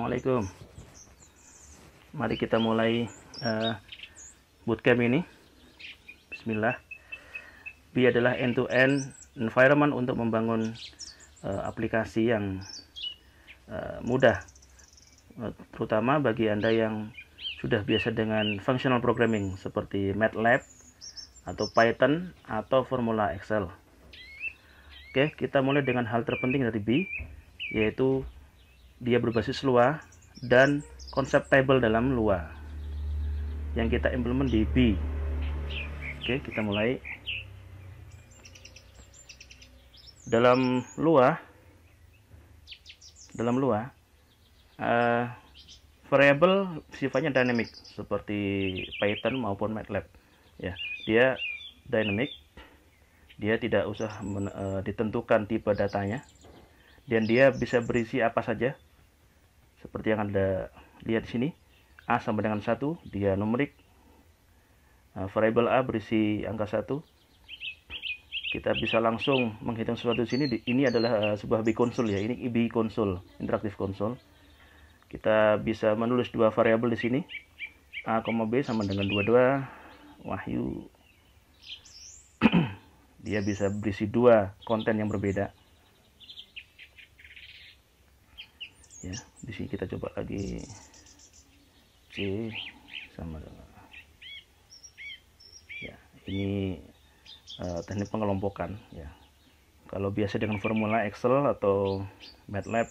Assalamualaikum Mari kita mulai uh, bootcamp ini Bismillah B adalah end-to-end environment untuk membangun uh, aplikasi yang uh, mudah Terutama bagi Anda yang sudah biasa dengan functional programming Seperti MATLAB atau Python atau formula Excel Oke, kita mulai dengan hal terpenting dari B yaitu dia berbasis Lua dan konsep table dalam Lua yang kita implement di B. Oke, kita mulai. Dalam Lua dalam Lua uh, eh, variable sifatnya dynamic seperti Python maupun MATLAB. Ya, dia dynamic. Dia tidak usah men, uh, ditentukan tipe datanya dan dia bisa berisi apa saja seperti yang Anda lihat di sini A sama dengan satu dia numerik nah, variabel A berisi angka satu kita bisa langsung menghitung sesuatu di sini ini adalah eh, sebuah konsol ya ini konsol interaktif konsol kita bisa menulis dua variabel di sini A, koma B sama dengan dua dua Wahyu dia bisa berisi dua konten yang berbeda di sini kita coba lagi C sama dengan ya ini uh, teknik pengelompokan ya kalau biasa dengan formula Excel atau MATLAB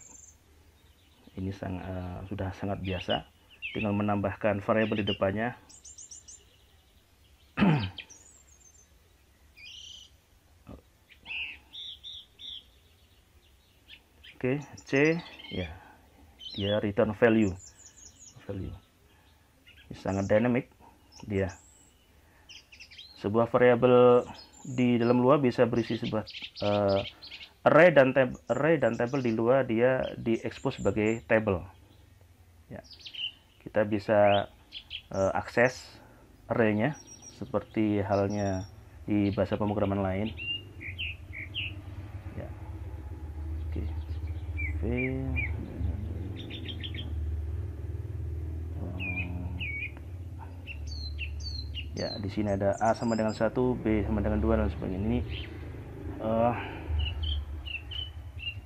ini sang, uh, sudah sangat biasa tinggal menambahkan variabel di depannya oke okay, C ya ya return value value sangat dynamic dia sebuah variabel di dalam luar bisa berisi sebuah uh, array dan tab array dan table di luar dia diekspos sebagai table ya kita bisa uh, akses arraynya seperti halnya di bahasa pemrograman lain ya oke okay. ya di sini ada a sama dengan satu b sama dengan dua dan sebagainya ini uh,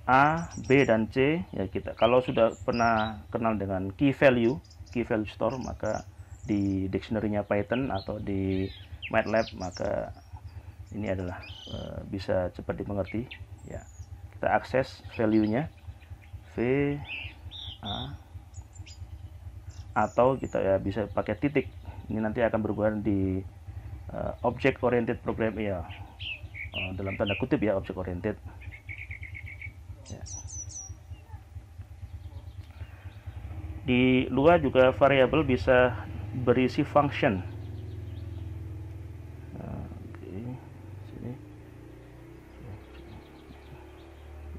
a b dan c ya kita kalau sudah pernah kenal dengan key value key value store maka di dictionary-nya Python atau di MATLAB maka ini adalah uh, bisa cepat dimengerti ya kita akses value-nya v a atau kita ya bisa pakai titik ini nanti akan berubah di uh, eh, object oriented program ya uh, dalam tanda kutip ya object oriented ya. di luar juga variabel bisa berisi function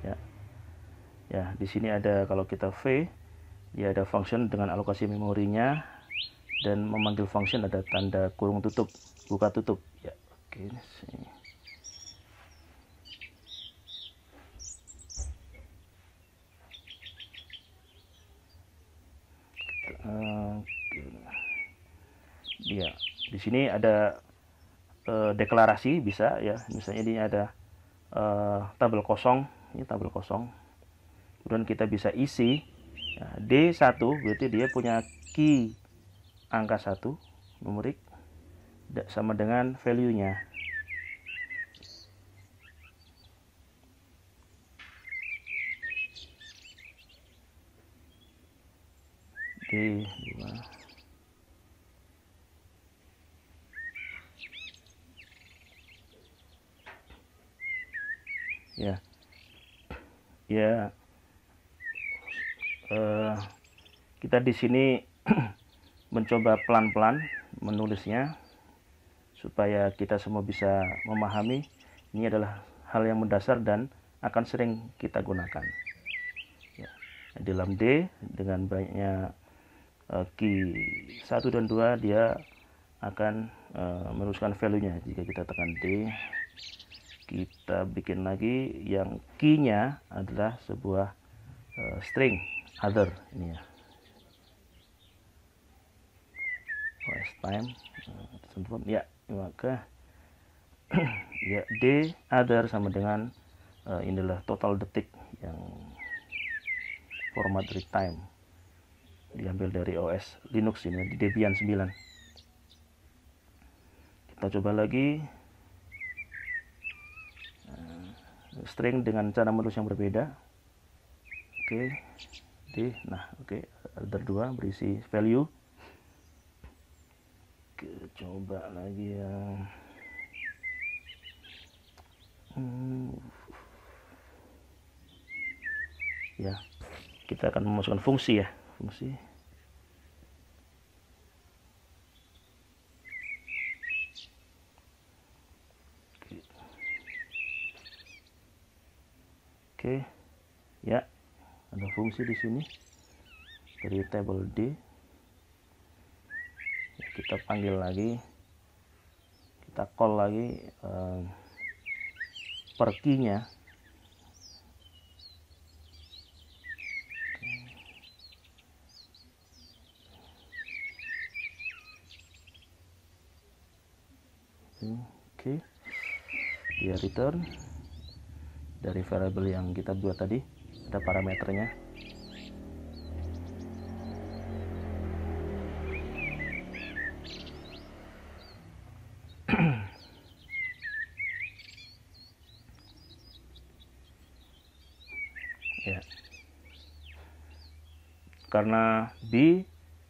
ya. ya di sini ada kalau kita v dia ya ada function dengan alokasi memorinya dan memanggil function ada tanda kurung tutup buka tutup ya oke okay. ya di sini ada e, deklarasi bisa ya misalnya ini ada e, tabel kosong ini tabel kosong kemudian kita bisa isi ya, nah, D1 berarti dia punya key angka 1 numerik sama dengan value-nya. D 5 ya ya uh, kita di sini mencoba pelan-pelan menulisnya supaya kita semua bisa memahami ini adalah hal yang mendasar dan akan sering kita gunakan ya. dalam D dengan banyaknya uh, eh, key 1 dan 2 dia akan uh, meneruskan value-nya jika kita tekan D kita bikin lagi yang key-nya adalah sebuah uh, string other ini ya OS time eh, tersebut ya maka ya D other sama dengan uh, inilah total detik yang format read time diambil dari OS Linux ini di Debian 9 kita coba lagi uh, string dengan cara menulis yang berbeda oke okay. di nah oke okay. other dua berisi value Oke, coba lagi ya. Hmm. Ya, kita akan memasukkan fungsi ya, fungsi. Oke, Oke. ya, ada fungsi di sini dari table D kita panggil lagi kita call lagi eh, perkinya oke okay. dia return dari variable yang kita buat tadi ada parameternya karena B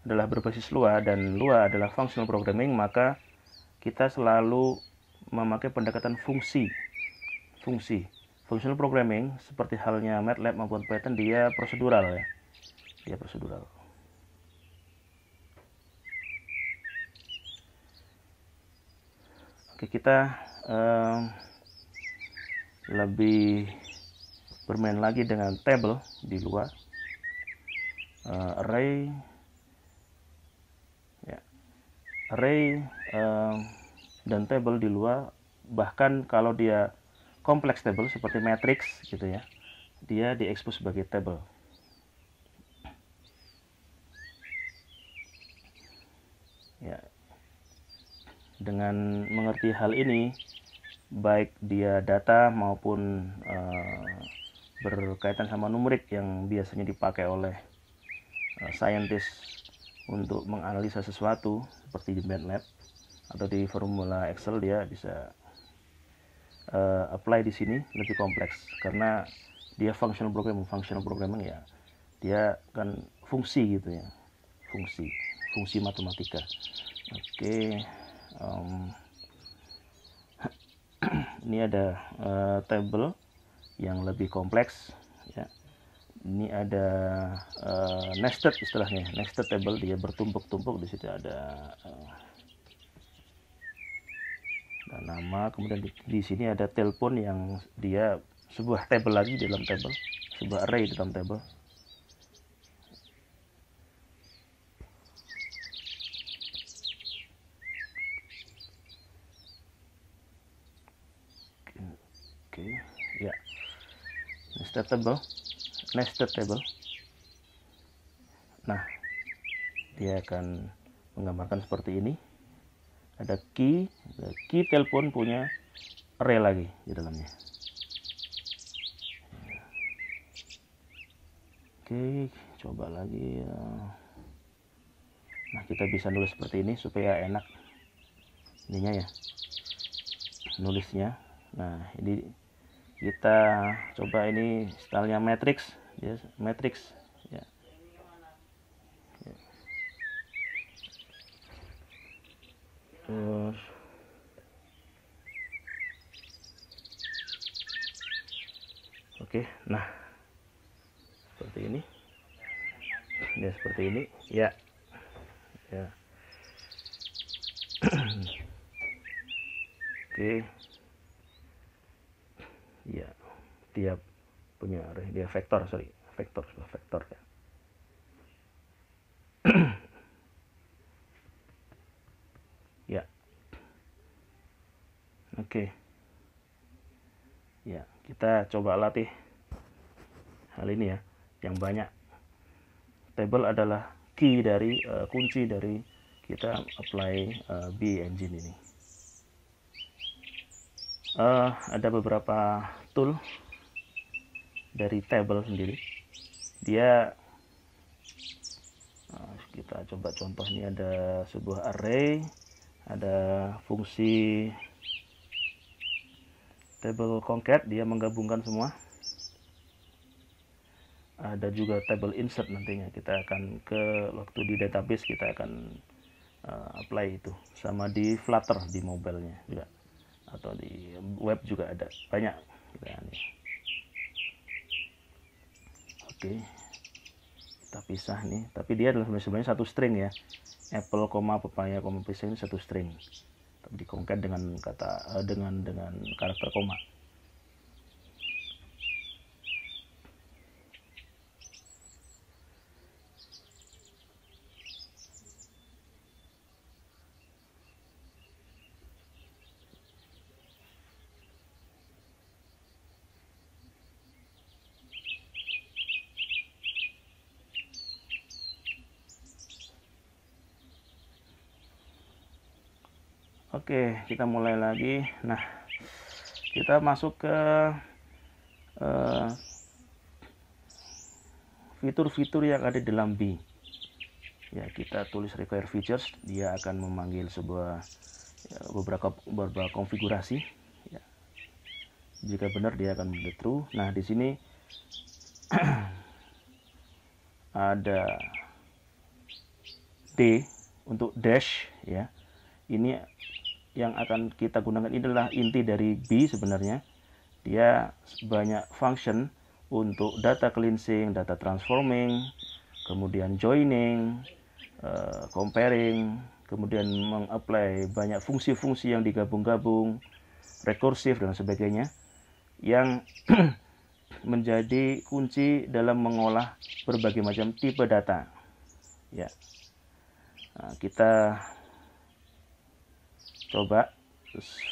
adalah berbasis Lua dan Lua adalah functional programming, maka kita selalu memakai pendekatan fungsi. Fungsi. Functional programming seperti halnya MATLAB maupun Python dia prosedural ya. Dia prosedural. Oke, kita um, lebih bermain lagi dengan table di luar uh, eh, array ya, array uh, eh, dan table di luar bahkan kalau dia kompleks table seperti matrix gitu ya dia diekspos sebagai table ya dengan mengerti hal ini baik dia data maupun uh, berkaitan sama numerik yang biasanya dipakai oleh Eh, scientist untuk menganalisa sesuatu seperti di MATLAB atau di formula Excel dia bisa uh, apply di sini lebih kompleks karena dia functional programming functional programming ya dia kan fungsi gitu ya fungsi fungsi matematika oke okay. um, ini ada uh, table yang lebih kompleks ini ada uh, nested istilahnya nested table dia bertumpuk-tumpuk di situ ada uh, nama kemudian di, di sini ada telepon yang dia sebuah table lagi di dalam table sebuah array di dalam table oke okay. ya yeah. nested table nested table ya, nah dia akan menggambarkan seperti ini ada key ada key telepon punya array lagi di dalamnya oke coba lagi ya. nah kita bisa nulis seperti ini supaya enak ininya ya nulisnya nah ini kita coba ini stylenya matrix ya matrix. ya. ya. terus oke nah seperti ini ya seperti ini ya ya oke ya tiap punya dia vektor sorry vektor vektor ya ya oke okay. ya kita coba latih hal ini ya yang banyak table adalah key dari uh, kunci dari kita apply uh, B engine ini uh, ada beberapa tool dari table sendiri dia nah, kita coba contoh ini ada sebuah array ada fungsi table concat dia menggabungkan semua ada juga table insert nantinya kita akan ke waktu di database kita akan uh, apply itu sama di Flutter di mobilenya juga atau di web juga ada banyak nah, oke kita pisah nih tapi dia adalah sebenarnya satu string ya apple koma pepaya koma pisah ini satu string tapi dikongkat dengan kata eh, dengan dengan karakter koma kita mulai lagi nah kita masuk ke eh, fitur-fitur uh, yang ada di dalam B ya kita tulis require features dia akan memanggil sebuah ya, beberapa beberapa konfigurasi ya. jika benar dia akan menjadi true nah di sini ada D untuk dash ya ini yang akan kita gunakan adalah inti dari B sebenarnya. Dia banyak function untuk data cleansing, data transforming, kemudian joining, eh, comparing, kemudian mengapply banyak fungsi-fungsi yang digabung-gabung, rekursif dan sebagainya yang menjadi kunci dalam mengolah berbagai macam tipe data. Ya. Nah, kita coba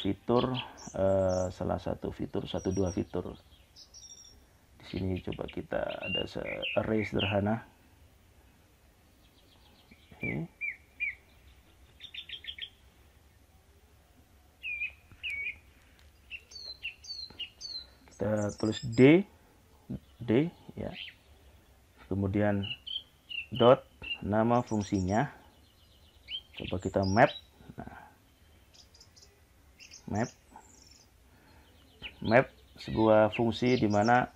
fitur eh, salah satu fitur satu dua fitur di sini coba kita ada array sederhana ini kita tulis d d ya kemudian dot nama fungsinya coba kita map map map sebuah fungsi di mana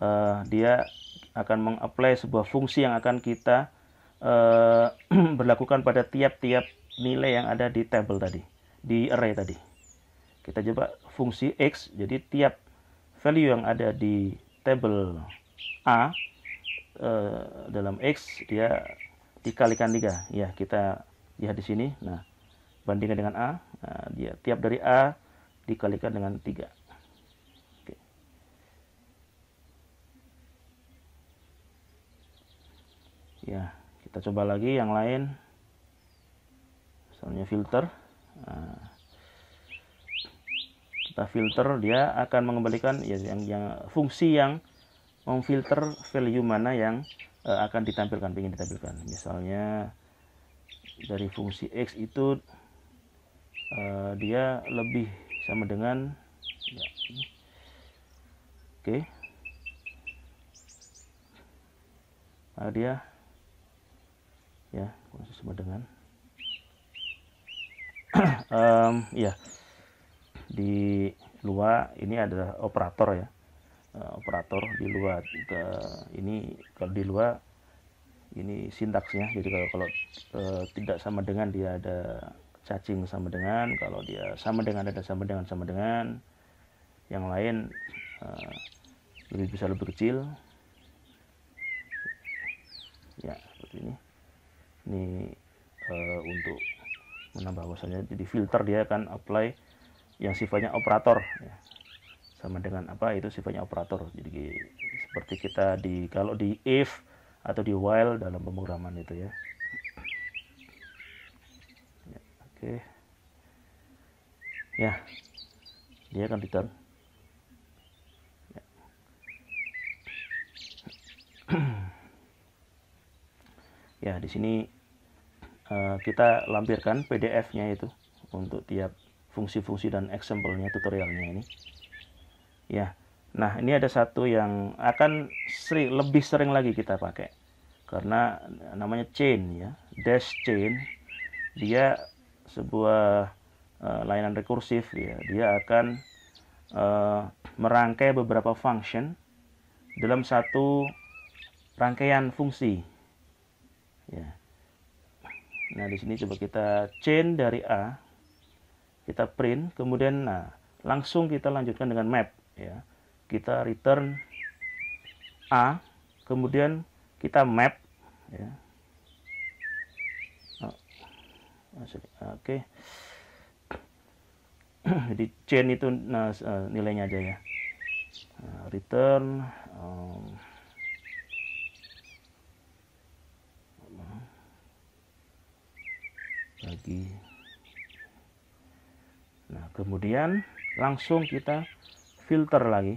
uh, dia akan mengapply sebuah fungsi yang akan kita uh, berlakukan pada tiap-tiap nilai yang ada di table tadi di array tadi kita coba fungsi x jadi tiap value yang ada di table a uh, dalam x dia dikalikan tiga ya kita lihat di sini nah bandingkan dengan a Nah, dia tiap dari A dikalikan dengan 3. Oke. Ya, kita coba lagi yang lain. Misalnya filter. Nah, kita filter dia akan mengembalikan ya yang, yang fungsi yang memfilter value mana yang uh, akan ditampilkan, ingin ditampilkan. Misalnya dari fungsi x itu uh, dia lebih sama dengan ya, oke okay. nah, dia ya sama dengan um, ya di luar ini adalah operator ya eh, operator di luar ke, ini kalau di luar ini sintaksnya jadi kalau kalau uh, tidak sama dengan dia ada cacing sama dengan kalau dia sama dengan ada sama dengan sama dengan yang lain uh, lebih bisa lebih kecil ya seperti ini ini uh, untuk menambah wawasannya jadi filter dia akan apply yang sifatnya operator ya. sama dengan apa itu sifatnya operator jadi seperti kita di kalau di if atau di while dalam pemrograman itu ya oke ya dia akan return ya. ya di sini eh, kita lampirkan PDF-nya itu untuk tiap fungsi-fungsi dan example-nya tutorialnya ini ya nah ini ada satu yang akan seri, lebih sering lagi kita pakai karena namanya chain ya dash chain dia sebuah uh, layanan rekursif ya dia akan uh, merangkai beberapa function dalam satu rangkaian fungsi ya nah di sini coba kita chain dari a kita print kemudian nah langsung kita lanjutkan dengan map ya kita return a kemudian kita map ya oke jadi chain itu nah, eh, nilainya aja ya nah, return lagi. Um, nah kemudian langsung kita filter lagi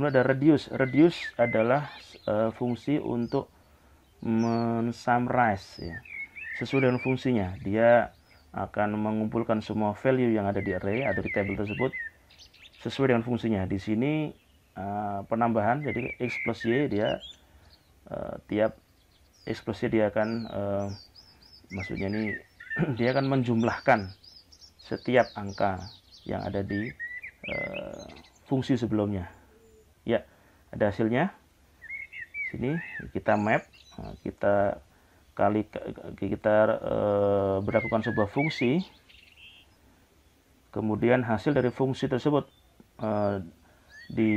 kemudian ada reduce reduce adalah uh, fungsi untuk mensummarize ya. sesuai dengan fungsinya dia akan mengumpulkan semua value yang ada di array atau di table tersebut sesuai dengan fungsinya di sini uh, penambahan jadi x plus y dia uh, tiap x plus y dia akan uh, maksudnya ini dia akan menjumlahkan setiap angka yang ada di fungsi sebelumnya ada hasilnya sini kita map nah, kita kali kita e, berlakukan sebuah fungsi kemudian hasil dari fungsi tersebut e, di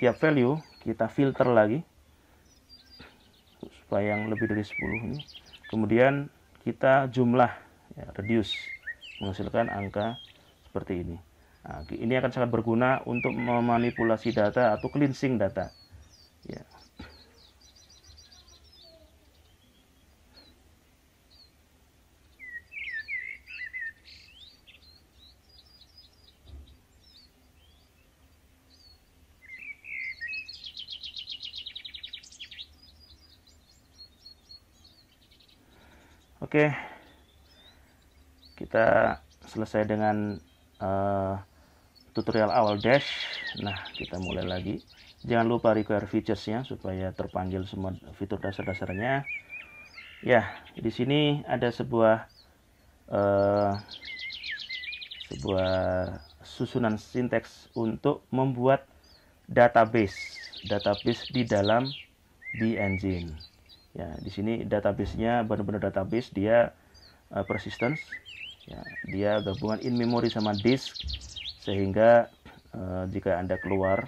tiap value kita filter lagi supaya yang lebih dari 10 ini kemudian kita jumlah ya, reduce menghasilkan angka seperti ini Nah, ini akan sangat berguna untuk memanipulasi data atau cleansing data. Ya. Oke, kita selesai dengan uh, tutorial awal dash nah kita mulai lagi jangan lupa require featuresnya supaya terpanggil semua fitur dasar-dasarnya ya di sini ada sebuah uh, sebuah susunan sinteks untuk membuat database database di dalam di engine ya di sini databasenya benar-benar database dia uh, persistence ya dia gabungan in memory sama disk sehingga eh, jika Anda keluar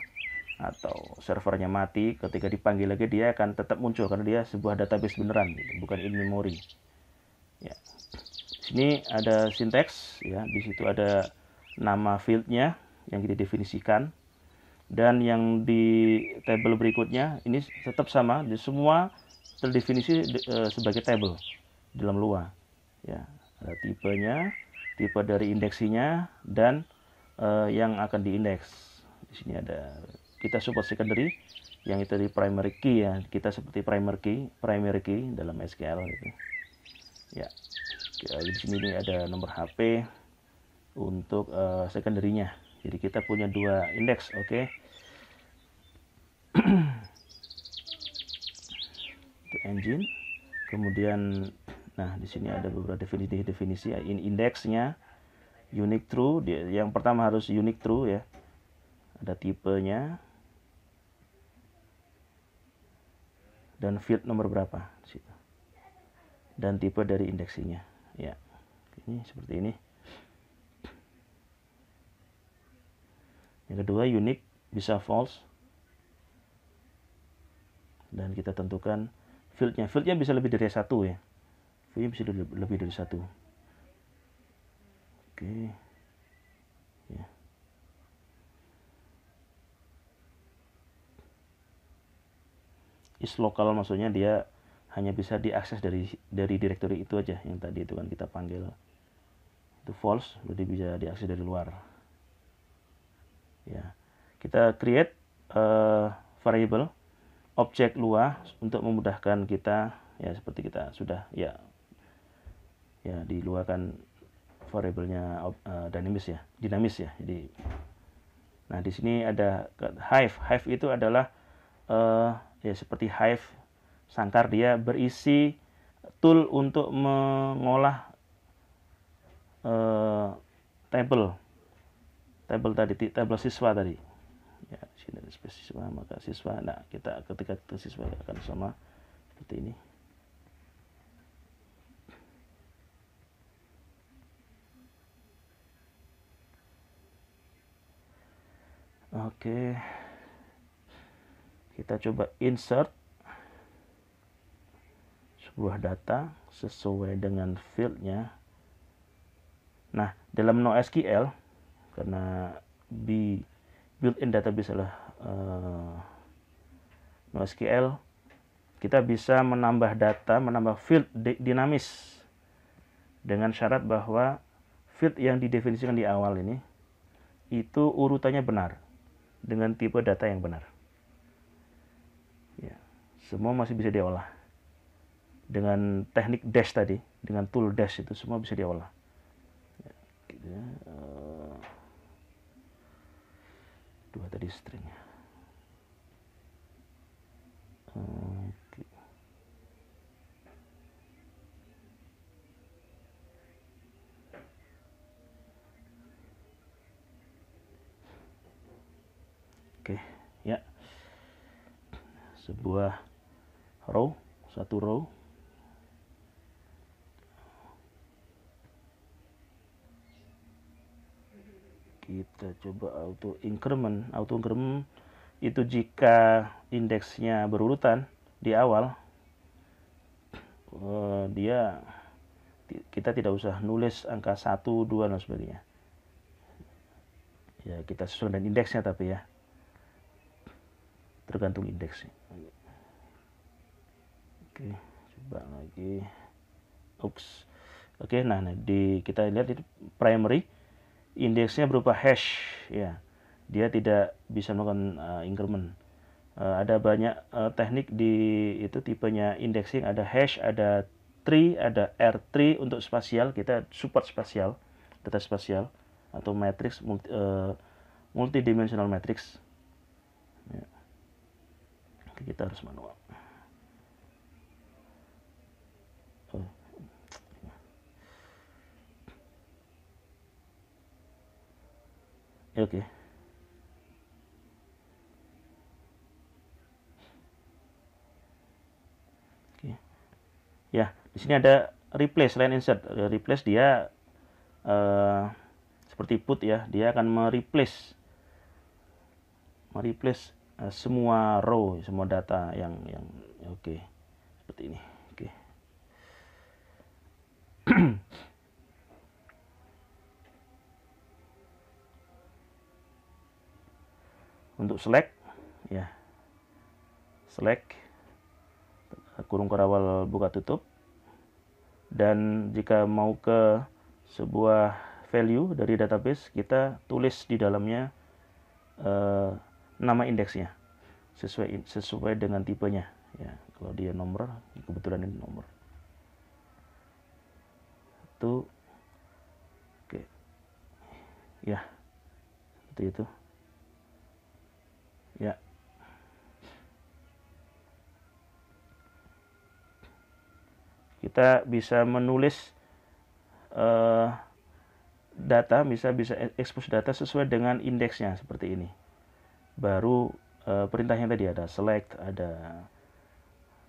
atau servernya mati ketika dipanggil lagi dia akan tetap muncul karena dia sebuah database beneran gitu, bukan in memory ya sini ada sinteks ya di situ ada nama fieldnya yang kita definisikan dan yang di table berikutnya ini tetap sama di semua terdefinisi e, sebagai table dalam luar ya ada tipenya tipe dari indeksinya dan uh, yang akan diindeks. Di sini ada kita support secondary yang itu di primary key ya. Kita seperti primary key, primary key dalam SQL gitu. Ya. Di sini ada nomor HP untuk uh, secondary-nya. Jadi kita punya dua indeks, oke. Okay? itu engine. Kemudian nah di sini ada beberapa definisi definisi ya. in indeksnya unique true yang pertama harus unique true ya ada tipenya dan field nomor berapa situ dan tipe dari indeksinya ya ini seperti ini yang kedua unique bisa false dan kita tentukan fieldnya fieldnya bisa lebih dari satu ya fieldnya bisa lebih dari satu oke ya is lokal maksudnya dia hanya bisa diakses dari dari direktori itu aja yang tadi itu kan kita panggil itu false berarti bisa diakses dari luar ya kita create uh, variable objek luar untuk memudahkan kita ya seperti kita sudah ya ya di diluarkan variabelnya uh, dinamis ya, dinamis ya. Jadi nah di sini ada hive. Hive itu adalah uh, ya seperti hive sangkar dia berisi tool untuk mengolah uh, eh, table table tadi table siswa tadi ya sini ada siswa maka siswa nah kita ketika ke siswa akan sama seperti ini Oke. Kita coba insert sebuah data sesuai dengan fieldnya. Nah, dalam NoSQL karena di built-in database adalah uh, NoSQL, kita bisa menambah data, menambah field dinamis dengan syarat bahwa field yang didefinisikan di awal ini itu urutannya benar dengan tipe data yang benar. Ya, semua masih bisa diolah. Dengan teknik dash tadi, dengan tool dash itu semua bisa diolah. Ya, gitu ya. Eh, dua tadi stringnya. Hmm. ya sebuah row satu row kita coba auto increment auto increment itu jika indeksnya berurutan di awal eh, dia kita tidak usah nulis angka 1, 2 dan sebagainya ya kita sesuai dengan indeksnya tapi ya tergantung indeksnya oke coba lagi Oops. oke nah, nah di kita lihat di primary indeksnya berupa hash ya dia tidak bisa melakukan uh, increment uh, ada banyak uh, teknik di itu tipenya indexing ada hash ada tree ada r3 untuk spasial kita support spasial data spasial atau matrix multi, uh, multidimensional matrix kita harus manual ya, Oke. Okay. oke okay. ya di sini ada replace line insert replace dia uh, seperti put ya dia akan mereplace mereplace Eh, semua row semua data yang yang oke okay. seperti ini oke okay. untuk select ya select kurung kurawal buka tutup dan jika mau ke sebuah value dari database kita tulis di dalamnya uh, nama indeksnya sesuai sesuai dengan tipenya ya kalau dia nomor kebetulan ini nomor itu oke ya itu itu ya kita bisa menulis uh, data bisa bisa e-, expose data sesuai dengan indeksnya seperti ini baru uh, eh, perintahnya tadi ada select, ada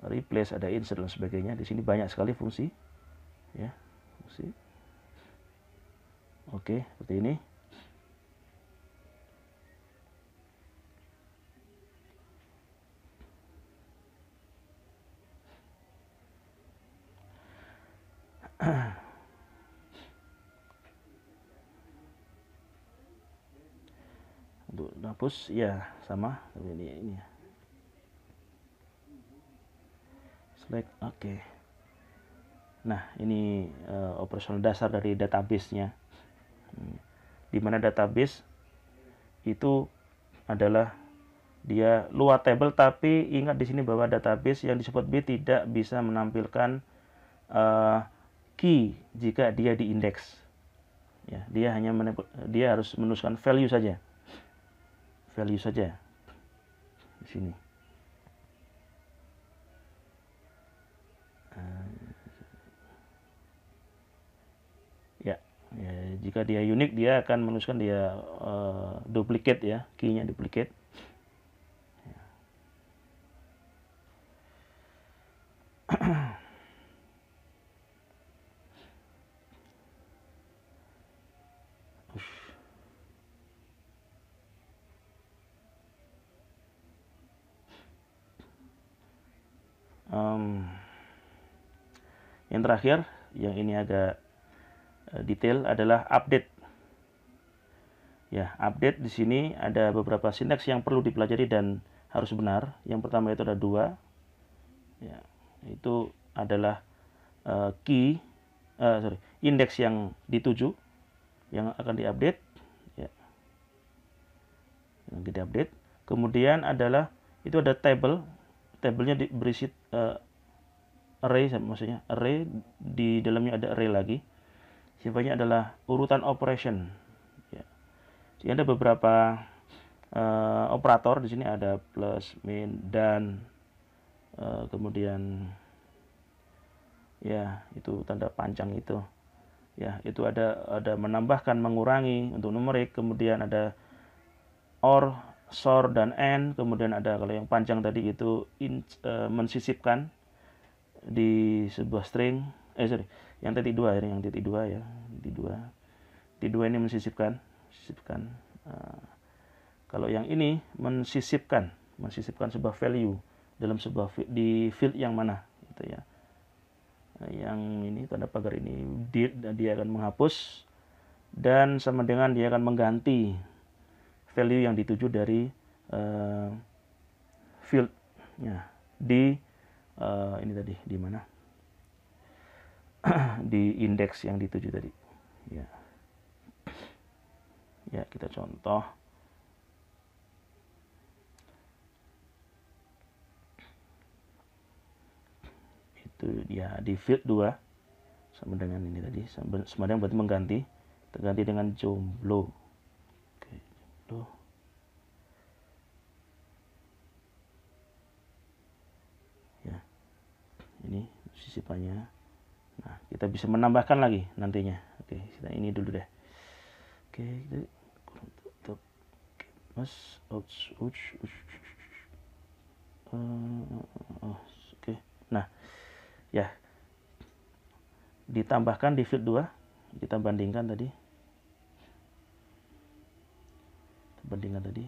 replace, ada insert dan sebagainya. Di sini banyak sekali fungsi, ya, fungsi. Oke, seperti ini. hapus ya sama seperti ini, ini ya. select oke okay. nah ini uh, operasional dasar dari nya hmm. dimana database itu adalah dia luar table tapi ingat di sini bahwa database yang disebut B tidak bisa menampilkan uh, key jika dia diindeks ya dia hanya dia harus menuliskan value saja value saja di sini eh, ya, ya jika dia unik dia akan menuliskan dia uh, duplicate ya key duplicate ya. Yang terakhir, yang ini agak eh, detail adalah update. Ya, update di sini ada beberapa sintaks yang perlu dipelajari dan harus benar. Yang pertama itu ada dua. Ya, itu adalah uh, key, uh, sorry, indeks yang dituju yang akan diupdate. Ya, yang diupdate. Kemudian adalah itu ada table, tablenya berisi uh, array maksudnya array di dalamnya ada array lagi sifatnya adalah urutan operation ya. jadi ada beberapa uh, operator di sini ada plus min dan uh, kemudian ya itu tanda panjang itu ya itu ada ada menambahkan mengurangi untuk numerik kemudian ada or sor dan n kemudian ada kalau yang panjang tadi itu in, uh, eh, mensisipkan di sebuah string eh sorry yang titik dua ini yang titik dua ya titik dua titik dua ini mensisipkan sisipkan uh, eh, kalau yang ini mensisipkan mensisipkan sebuah value dalam sebuah di field yang mana gitu ya nah, yang ini tanda pagar ini dia, dia akan menghapus dan sama dengan dia akan mengganti value yang dituju dari uh, eh, field di uh, ini tadi di mana di indeks yang dituju tadi ya ya kita contoh itu ya di field 2 sama dengan ini tadi sama berarti mengganti terganti dengan jomblo oke jomblo sifatnya. nah kita bisa menambahkan lagi nantinya oke kita ini dulu deh oke kita tutup mas ouch ouch ouch eh, oh, oke nah ya ditambahkan di field 2 kita bandingkan tadi bandingkan tadi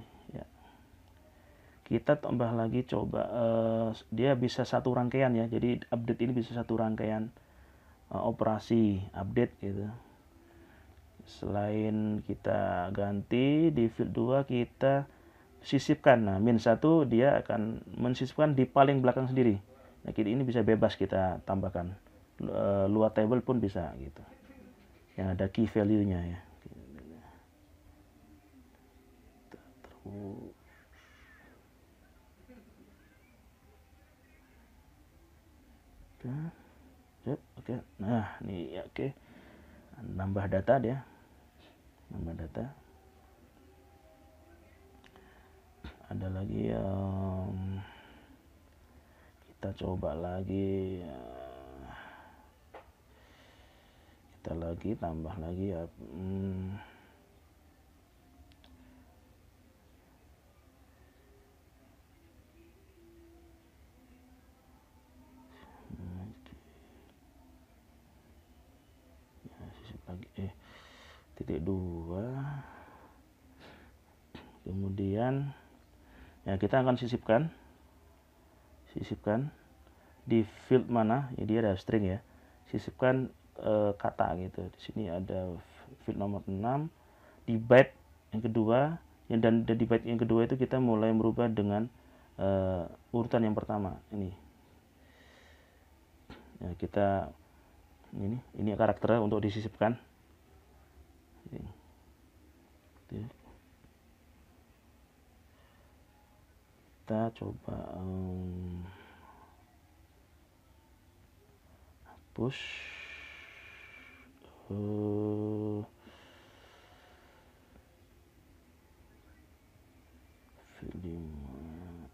kita tambah lagi coba uh, dia bisa satu rangkaian ya jadi update ini bisa satu rangkaian uh, operasi update gitu selain kita ganti di field 2 kita sisipkan nah min 1 dia akan mensisipkan di paling belakang sendiri nah kita ini bisa bebas kita tambahkan eh, luar table pun bisa gitu yang ada key value nya ya terus Ya, oke. Okay. Nah, ini ya, oke. Okay. Nambah data dia. Nambah data. Ada lagi um, kita coba lagi ya. kita lagi tambah lagi ya. Hmm, titik dua kemudian ya kita akan sisipkan sisipkan di field mana ini dia ada string ya sisipkan e, kata gitu di sini ada field nomor 6 di byte yang kedua ya, dan di byte yang kedua itu kita mulai merubah dengan e, urutan yang pertama ini ya, kita ini ini karakternya untuk disisipkan kita coba um, push uh, eh, film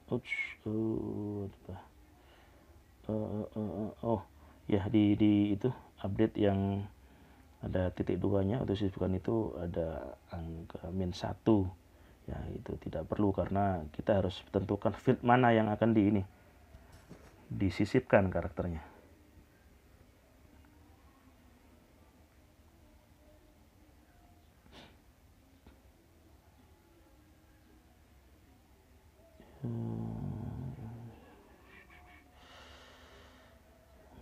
push eh, uh, apa uh, uh, uh, oh ya di di itu update yang ada titik duanya untuk sisipkan itu ada angka min satu ya itu tidak perlu karena kita harus tentukan field mana yang akan di ini disisipkan karakternya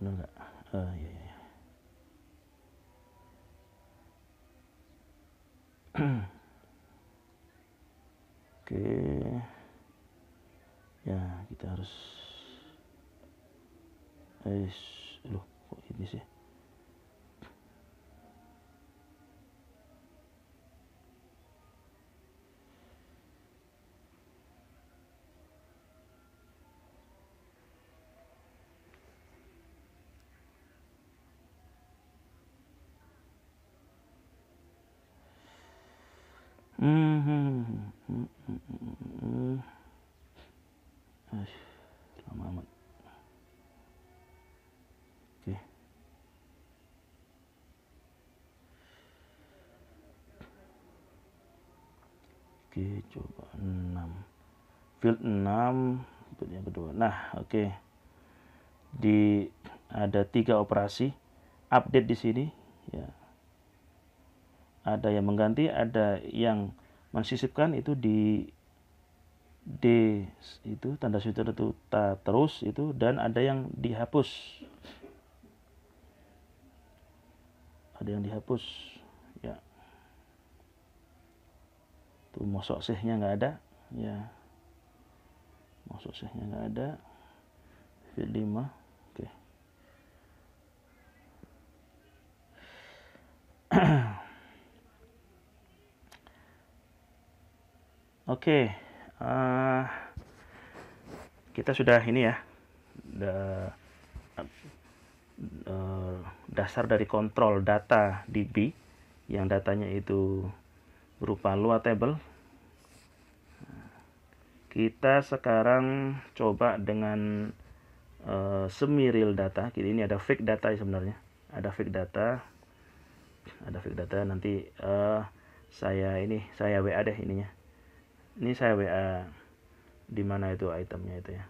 benar hmm. nggak uh, ah, ya, iya. oke ya kita harus eh loh kok ini sih lama amat. Oke. Okay. Oke, coba 6. Field 6 untuk yang kedua. Nah, oke. Okay. Di ada tiga operasi update di sini ya Yeah ada yang mengganti ada yang mensisipkan itu di D itu tanda sutra itu ta terus itu dan ada yang dihapus ada yang dihapus ya tuh mosok sehnya nggak ada ya mosok sehnya nggak ada fit 5 Oke, okay, uh, eh, kita sudah ini ya, the, uh, dasar dari kontrol data DB yang datanya itu berupa luar table. Kita sekarang coba dengan uh, eh, semi real data. Jadi ini ada fake data ya sebenarnya, ada fake data, ada fake data. Nanti uh, saya ini saya WA deh ininya ini saya WA di mana itu itemnya itu ya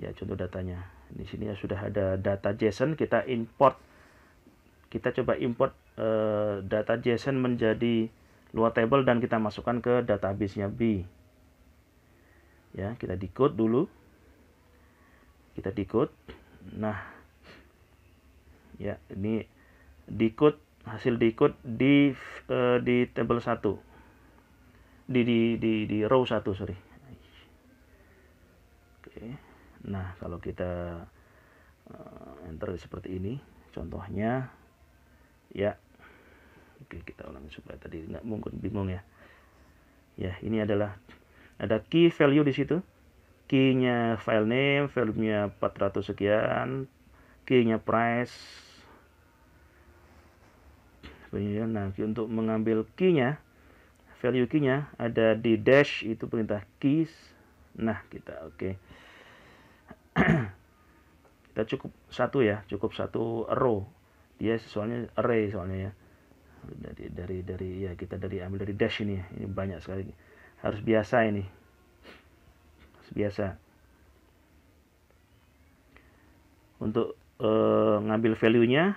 ya contoh datanya di sini ya sudah ada data JSON kita import kita coba import uh, data JSON menjadi luar table dan kita masukkan ke database-nya B ya kita decode dulu kita decode nah ya ini decode hasil decode di uh, di table 1 di di di, di row satu sorry oke nah kalau kita eh, enter seperti ini contohnya ya oke kita ulangi supaya tadi nggak mungkin bingung ya ya ini adalah ada key value di situ keynya file name, value-nya 400 sekian, keynya price. Nah, untuk mengambil keynya nya value key-nya ada di dash itu perintah keys. Nah, kita oke. Okay. kita cukup satu ya, cukup satu row. Dia soalnya array soalnya ya. Dari dari dari ya kita dari ambil dari dash ini ya. Ini banyak sekali. Harus biasa ini. Harus biasa. Untuk uh, ngambil value-nya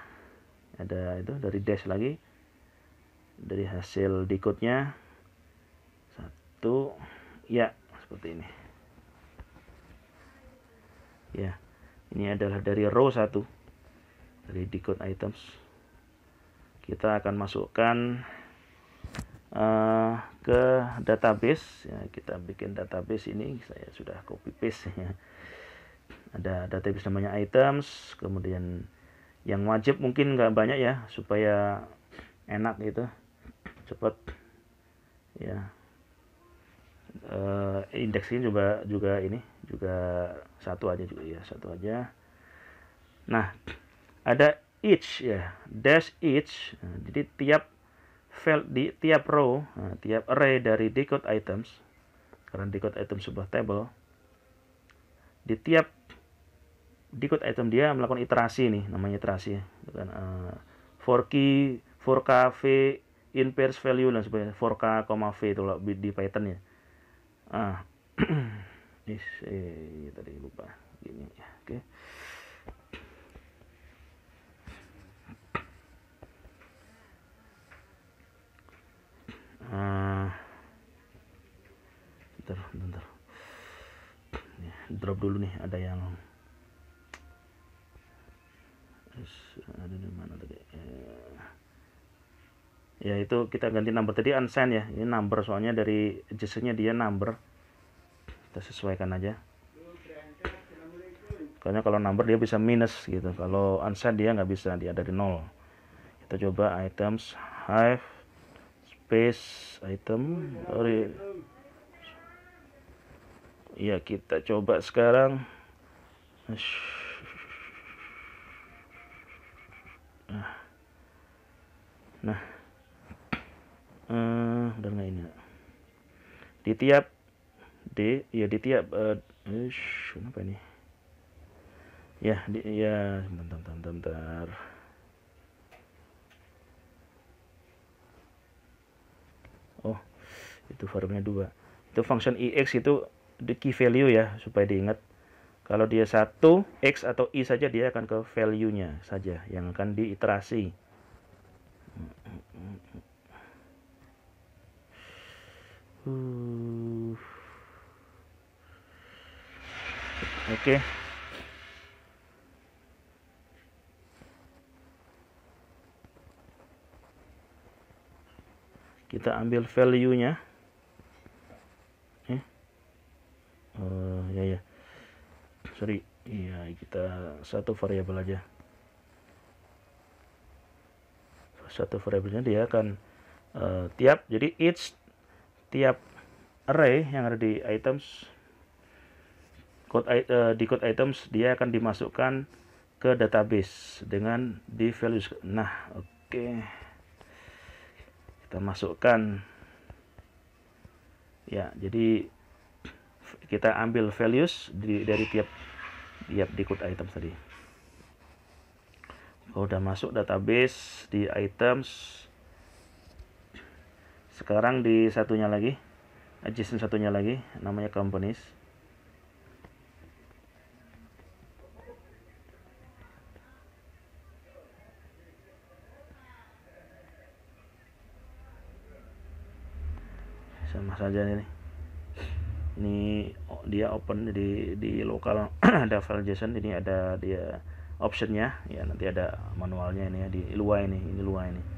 ada itu dari dash lagi dari hasil decode-nya itu ya seperti ini ya ini adalah dari row 1 dari decode items kita akan masukkan uh, ke database ya, kita bikin database ini saya sudah copy paste ya. ada database namanya items kemudian yang wajib mungkin nggak banyak ya supaya enak gitu cepat ya uh, ini juga juga ini juga satu aja juga ya satu aja nah ada each ya dash each nah, jadi tiap field di tiap row nah, tiap array dari decode items karena decode item sebuah table di tiap decode item dia melakukan iterasi nih namanya iterasi gitu kan uh, for key for k v pairs value dan sebagainya for k, v itu di Python ya ah is eh iya tadi lupa gini ya oke okay. ah bentar bentar ya, drop dulu nih ada yang ada di mana tadi eh, ya itu kita ganti number tadi unsigned ya ini number soalnya dari jasanya dia number kita sesuaikan aja soalnya kalau number dia bisa minus gitu kalau unsigned dia nggak bisa dia dari nol kita coba items hive space item dari ya kita coba sekarang nah, nah uh, udah nggak ini di tiap di ya di tiap uh, eh, ish, apa ini ya di, ya bentar bentar bentar oh itu formnya dua itu function e x itu the key value ya supaya diingat kalau dia satu x atau i saja dia akan ke value-nya saja yang akan diiterasi. Hmm, hmm, hmm. Uh. Oke. Okay. Kita ambil value-nya. Eh. Uh, ya ya. Sorry. Iya, kita satu variabel aja. Satu variabelnya dia akan uh, tiap jadi each tiap array yang ada di items code uh, di code items dia akan dimasukkan ke database dengan di values nah oke okay. kita masukkan ya jadi kita ambil values di, dari tiap tiap di code items tadi kalau udah masuk database di items sekarang di satunya lagi adjacent satunya lagi namanya companies sama saja ini ini dia open di di lokal ada file JSON ini ada dia optionnya ya nanti ada manualnya ini ya di luar ini ini luar ini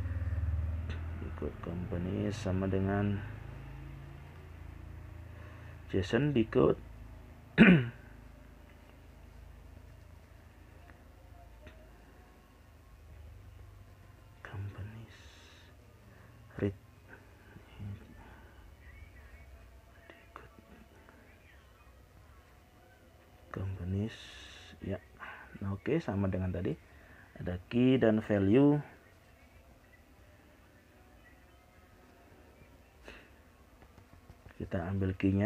Good Company sama dengan Jason decode companies companies ya nah, oke okay, sama dengan tadi ada key dan value kita ambil key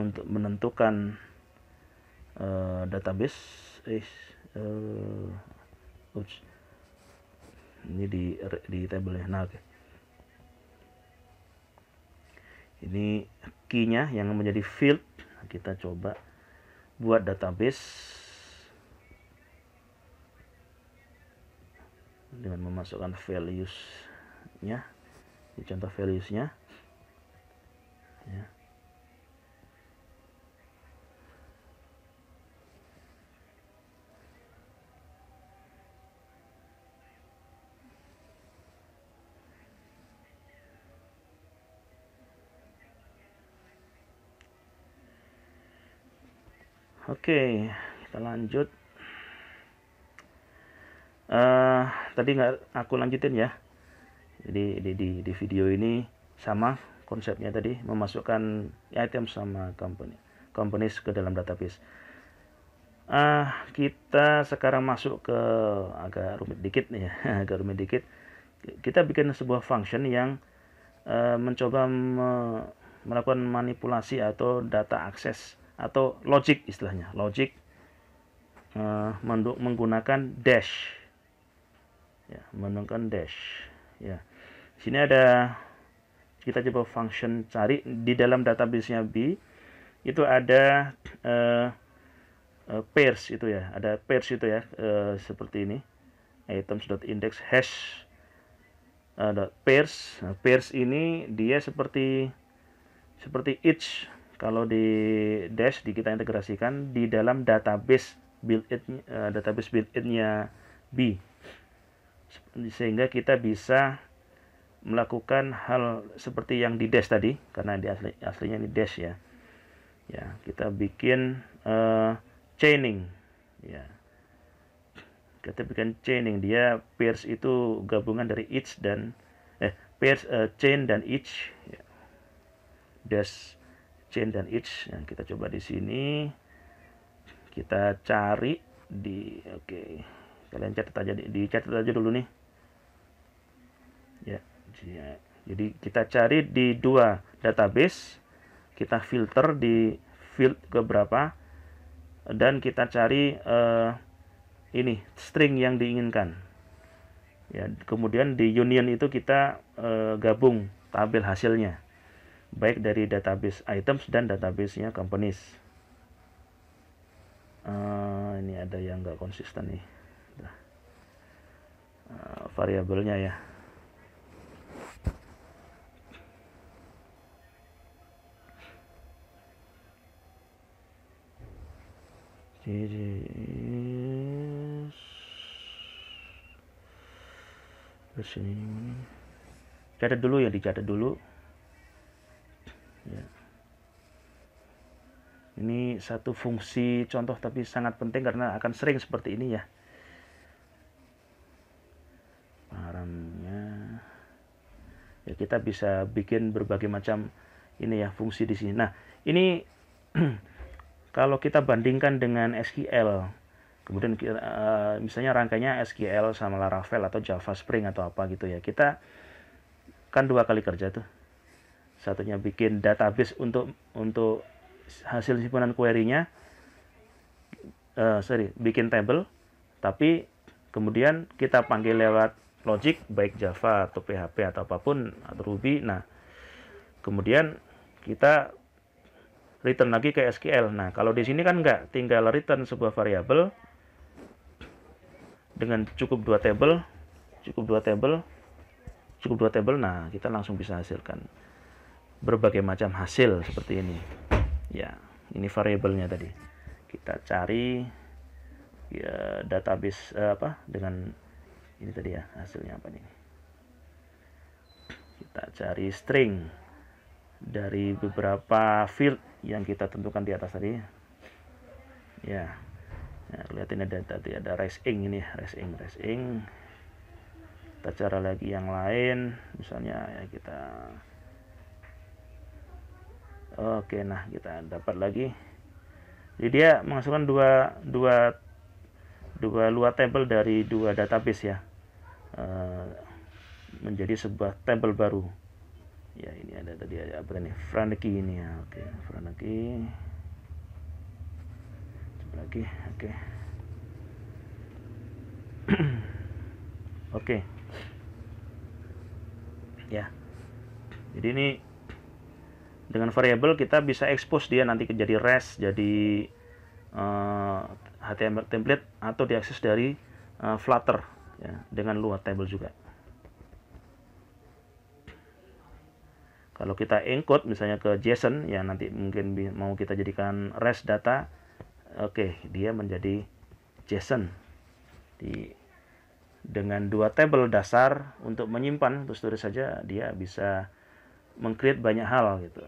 untuk menentukan uh, database is uh, eh, ini di di tabelnya nah okay. ini key yang menjadi field kita coba buat database dengan memasukkan values nya ini contoh values nya Ya. Oke, kita lanjut. Uh, tadi nggak aku lanjutin ya. Jadi di, di di video ini sama konsepnya tadi memasukkan item sama company companies ke dalam database ah kita sekarang masuk ke agak rumit dikit nih ya agak rumit dikit kita bikin sebuah function yang uh, mencoba me melakukan manipulasi atau data akses atau logic istilahnya logic uh, menggunakan dash ya menggunakan dash ya sini ada kita coba function cari di dalam database-nya B itu ada uh, uh, pairs itu ya ada pairs itu ya uh, seperti ini items.index hash uh, dot pairs nah, pairs ini dia seperti seperti each kalau di dash di kita integrasikan di dalam database built it uh, database built-innya B sehingga kita bisa melakukan hal seperti yang di dash tadi karena di asli, aslinya ini dash ya ya kita bikin uh, chaining ya kita bikin chaining dia pairs itu gabungan dari each dan eh pairs uh, eh, chain dan each ya. dash chain dan each yang nah, kita coba di sini kita cari di oke okay. kalian catat aja di, catat aja dulu nih ya yeah. Iya. Jadi kita cari di dua database, kita filter di field ke berapa dan kita cari uh, ini string yang diinginkan. Ya, kemudian di union itu kita uh, gabung tabel hasilnya baik dari database items dan databasenya companies. Uh, ini ada yang nggak konsisten nih, uh, variabelnya ya. It is version ini mana? Catat dulu ya, dicatat dulu. Ya. Ini satu fungsi contoh tapi sangat penting karena akan sering seperti ini ya. Paramnya ya kita bisa bikin berbagai macam ini ya fungsi di sini. Nah, ini kalau kita bandingkan dengan SQL kemudian uh, misalnya rangkanya SQL sama Laravel atau Java Spring atau apa gitu ya kita kan dua kali kerja tuh satunya bikin database untuk untuk hasil simpanan query-nya uh, sorry bikin table tapi kemudian kita panggil lewat logic baik Java atau PHP atau apapun atau Ruby nah kemudian kita return lagi ke SQL. Nah, kalau di sini kan nggak, tinggal return sebuah variabel dengan cukup dua table, cukup dua table, cukup dua table. Nah, kita langsung bisa hasilkan berbagai macam hasil seperti ini. Ya, ini variabelnya tadi. Kita cari ya database eh, apa dengan ini tadi ya hasilnya apa nih? Kita cari string dari beberapa field yang kita tentukan di atas tadi ya nah, ya, ini ada tadi ada racing ini racing racing kita cara lagi yang lain misalnya ya kita oke nah kita dapat lagi jadi dia menghasilkan dua dua dua luar table dari dua database ya eh, menjadi sebuah table baru ya ini ada tadi ada apa nih Franeki ini ya oke Franeki coba lagi oke oke ya jadi ini dengan variabel kita bisa expose dia nanti jadi rest jadi uh, HTML template atau diakses dari uh, Flutter ya, dengan luar table juga. Kalau kita encode misalnya ke JSON yang nanti mungkin mau kita jadikan rest data, oke, okay, dia menjadi JSON. Di dengan dua table dasar untuk menyimpan, terus terus saja dia bisa mengcreate banyak hal gitu.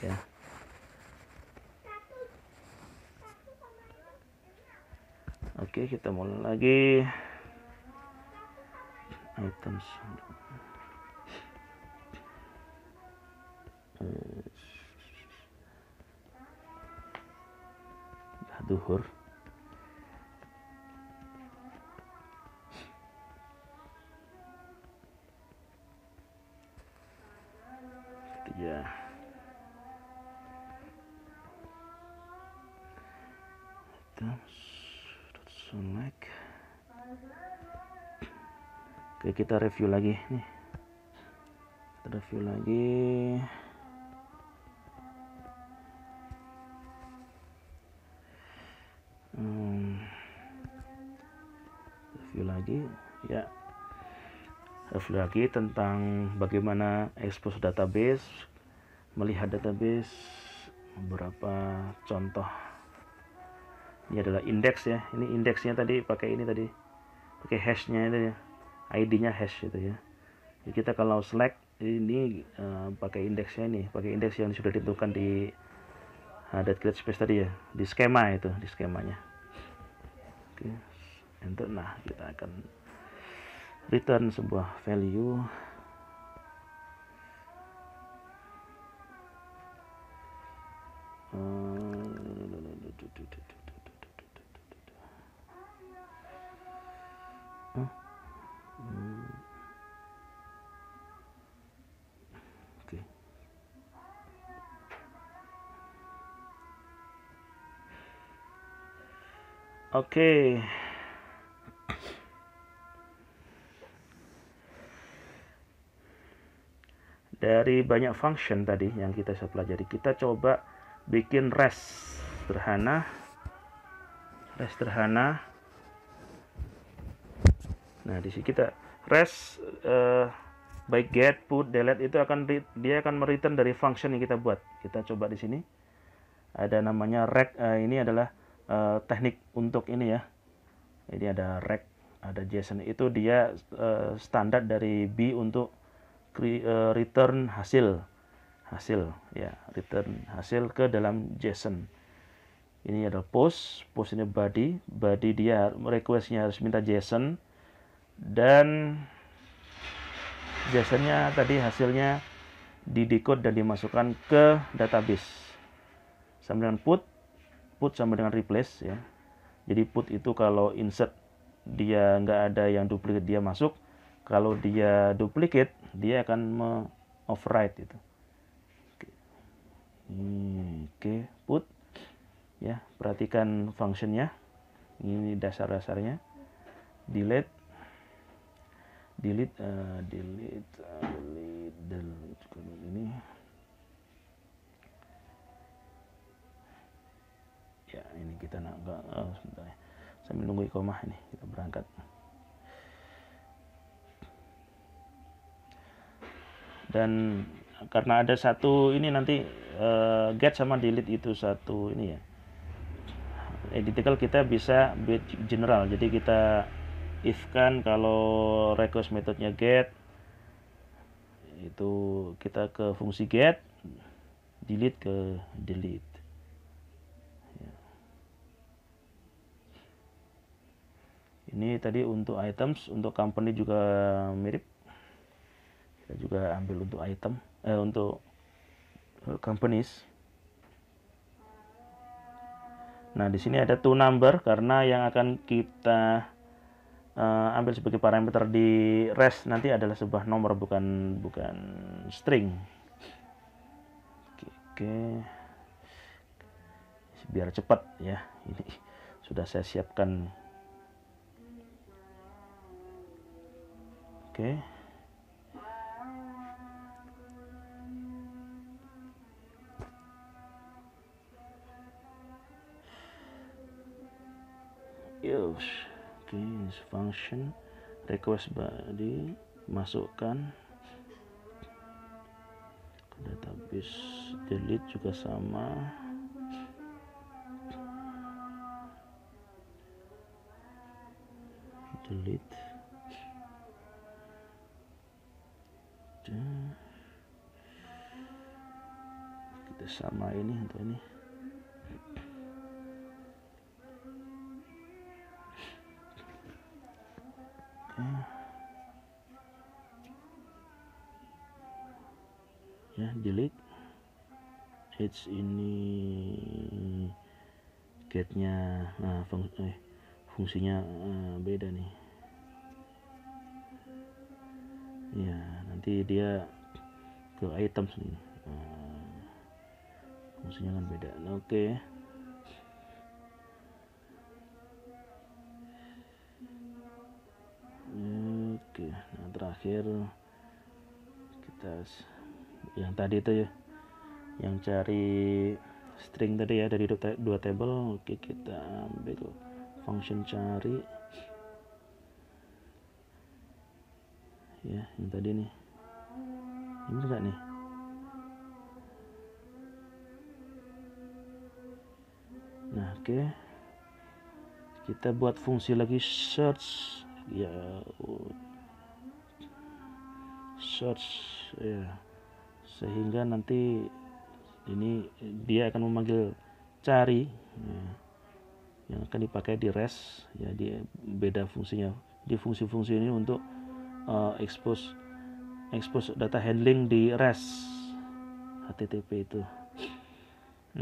Ya. Oke, kita mulai lagi items. duhur ya oke kita review lagi nih kita review lagi hmm, review lagi ya review lagi tentang bagaimana expose database melihat database beberapa contoh ini adalah indeks ya ini indeksnya tadi pakai ini tadi pakai hashnya ini ya ID-nya hash itu ya jadi kita kalau select ini uh, pakai indeksnya ini pakai indeks yang sudah ditentukan di Nah, dead create space tadi ya di skema itu di skemanya oke okay. nah kita akan return sebuah value Oke. Dari banyak function tadi yang kita sudah pelajari, kita coba bikin rest sederhana. Rest sederhana. Nah, di sini kita rest uh, eh, by get, put, delete itu akan dia akan return dari function yang kita buat. Kita coba di sini. Ada namanya rec. uh, eh, ini adalah uh, teknik untuk ini ya ini ada rec ada JSON itu dia uh, standar dari B untuk eh, return hasil hasil ya return hasil ke dalam JSON ini adalah post post ini body body dia requestnya harus minta JSON dan JSON-nya tadi hasilnya di decode dan dimasukkan ke database. Sambil put put sama dengan replace ya jadi put itu kalau insert dia nggak ada yang duplikat dia masuk kalau dia duplikat dia akan me override itu hmm, oke put ya perhatikan functionnya ini dasar-dasarnya delete delete uh, delete delete, delete ya ini kita nak enggak oh, sebentar ya. sambil nunggu ikomah ini kita berangkat dan karena ada satu ini nanti uh, eh, get sama delete itu satu ini ya editikal eh, kita bisa general jadi kita if kan kalau request metodenya get itu kita ke fungsi get delete ke delete ini tadi untuk items untuk company juga mirip kita juga ambil untuk item eh, untuk eh, companies nah di sini ada two number karena yang akan kita uh, ambil sebagai parameter di rest nanti adalah sebuah nomor bukan bukan string oke, oke. biar cepat ya ini sudah saya siapkan okay. use okay, function request body masukkan ke database delete juga sama delete kita sama ini untuk ini ya delete H ini gate nya nah fung eh, fungsinya uh, beda nih nanti dia ke item sini eh, fungsinya kan beda nah, oke okay. oke nah terakhir kita yang tadi itu ya yang cari string tadi ya dari dua table oke kita ambil function cari ya yang tadi nih ini gak nih nah oke okay. kita buat fungsi lagi search ya search ya sehingga nanti ini dia akan memanggil cari ya, yang akan dipakai di res ya di beda fungsinya di fungsi-fungsi ini untuk uh, expose expose data handling di REST HTTP itu.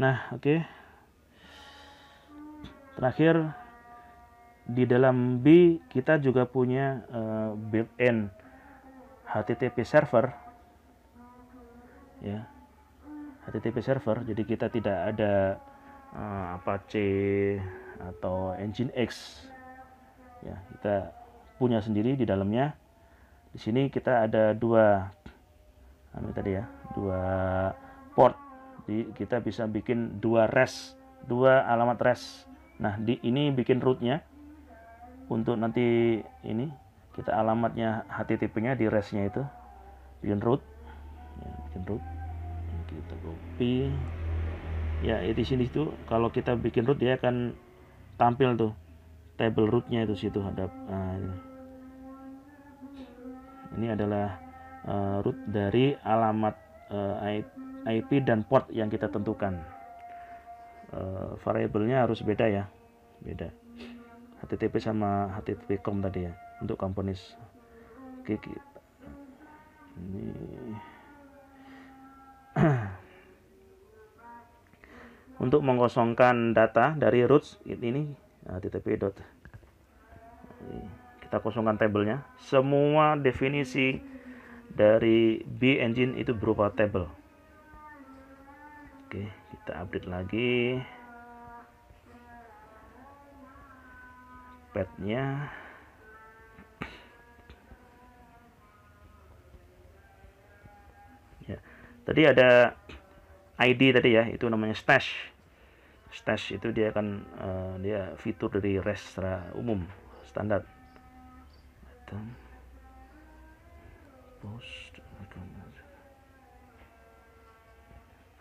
Nah, oke. Okay. Terakhir di dalam B kita juga punya uh, built-in HTTP server ya. HTTP server, jadi kita tidak ada uh, eh, Apache atau Nginx ya, kita punya sendiri di dalamnya di sini kita ada dua anu tadi ya dua port di, kita bisa bikin dua res dua alamat res nah di ini bikin rootnya untuk nanti ini kita alamatnya http-nya di resnya itu bikin root ya, bikin root kita copy ya, ya di sini itu kalau kita bikin root dia akan tampil tuh table rootnya itu situ ada nah, ini ini adalah uh, eh, root dari alamat uh, eh, IP dan port yang kita tentukan. Uh, variabelnya harus beda ya, beda. HTTP sama HTTP.com tadi ya untuk komponis. Oke, kita. ini untuk mengosongkan data dari root ini http kita kosongkan tabelnya semua definisi dari B engine itu berupa table oke kita update lagi padnya ya tadi ada ID tadi ya itu namanya stash stash itu dia akan uh, dia fitur dari Rest restra umum standar Boston Boston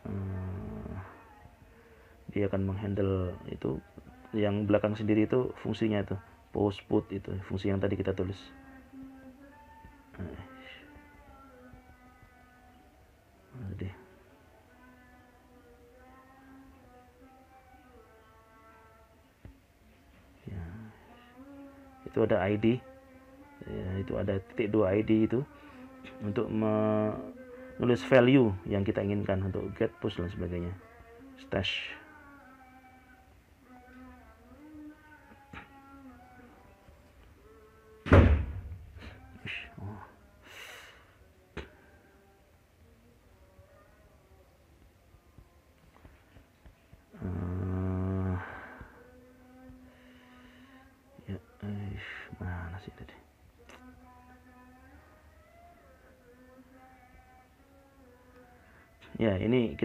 uh, dia akan menghandle itu yang belakang sendiri itu fungsinya itu post put itu fungsi yang tadi kita tulis jadi eh, ya. itu ada ID itu ada titik dua id itu untuk menulis value yang kita inginkan untuk get push dan sebagainya stash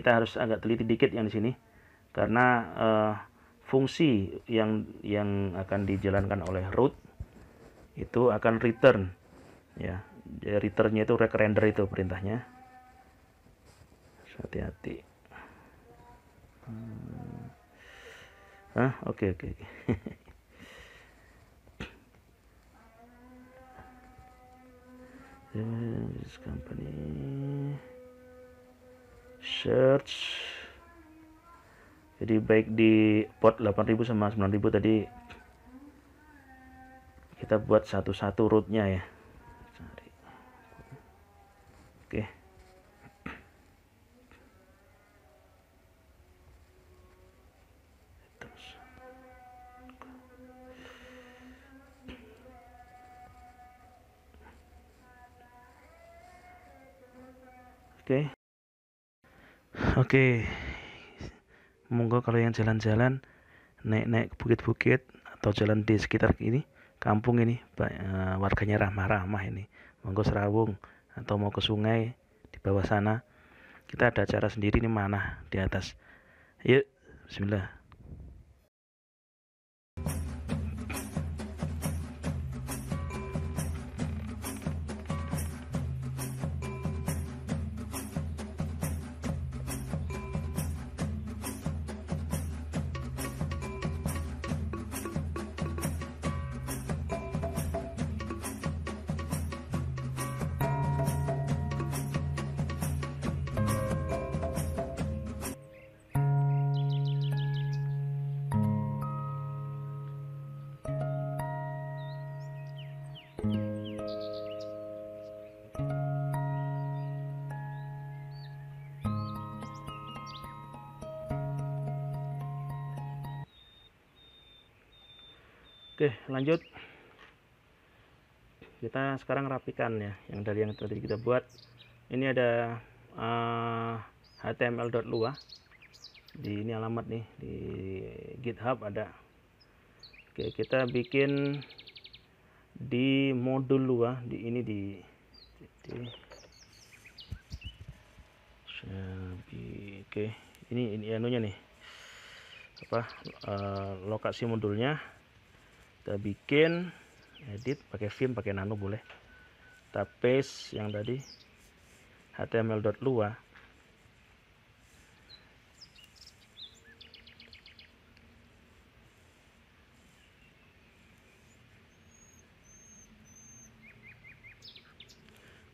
kita harus agak teliti dikit yang di sini karena uh, fungsi yang yang akan dijalankan oleh root itu akan return ya returnnya itu rec render itu perintahnya hati-hati ah oke oke company search jadi baik di port 8000 sama 9000 tadi kita buat satu-satu rootnya ya Oke. Monggo kalau yang jalan-jalan naik-naik bukit-bukit atau jalan di sekitar ini kampung ini eh, warganya ramah-ramah ini monggo serawung atau mau ke sungai di bawah sana kita ada acara sendiri nih mana di atas yuk bismillah Oke, lanjut. Kita sekarang rapikan ya yang dari yang tadi kita buat. Ini ada uh, html.lua. Di ini alamat nih di GitHub ada. Oke, kita bikin di modul lua di ini di, di Oke, ini ini anunya nih. Apa uh, lokasi modulnya? kita bikin edit pakai film pakai nano boleh kita paste yang tadi HTML html.lua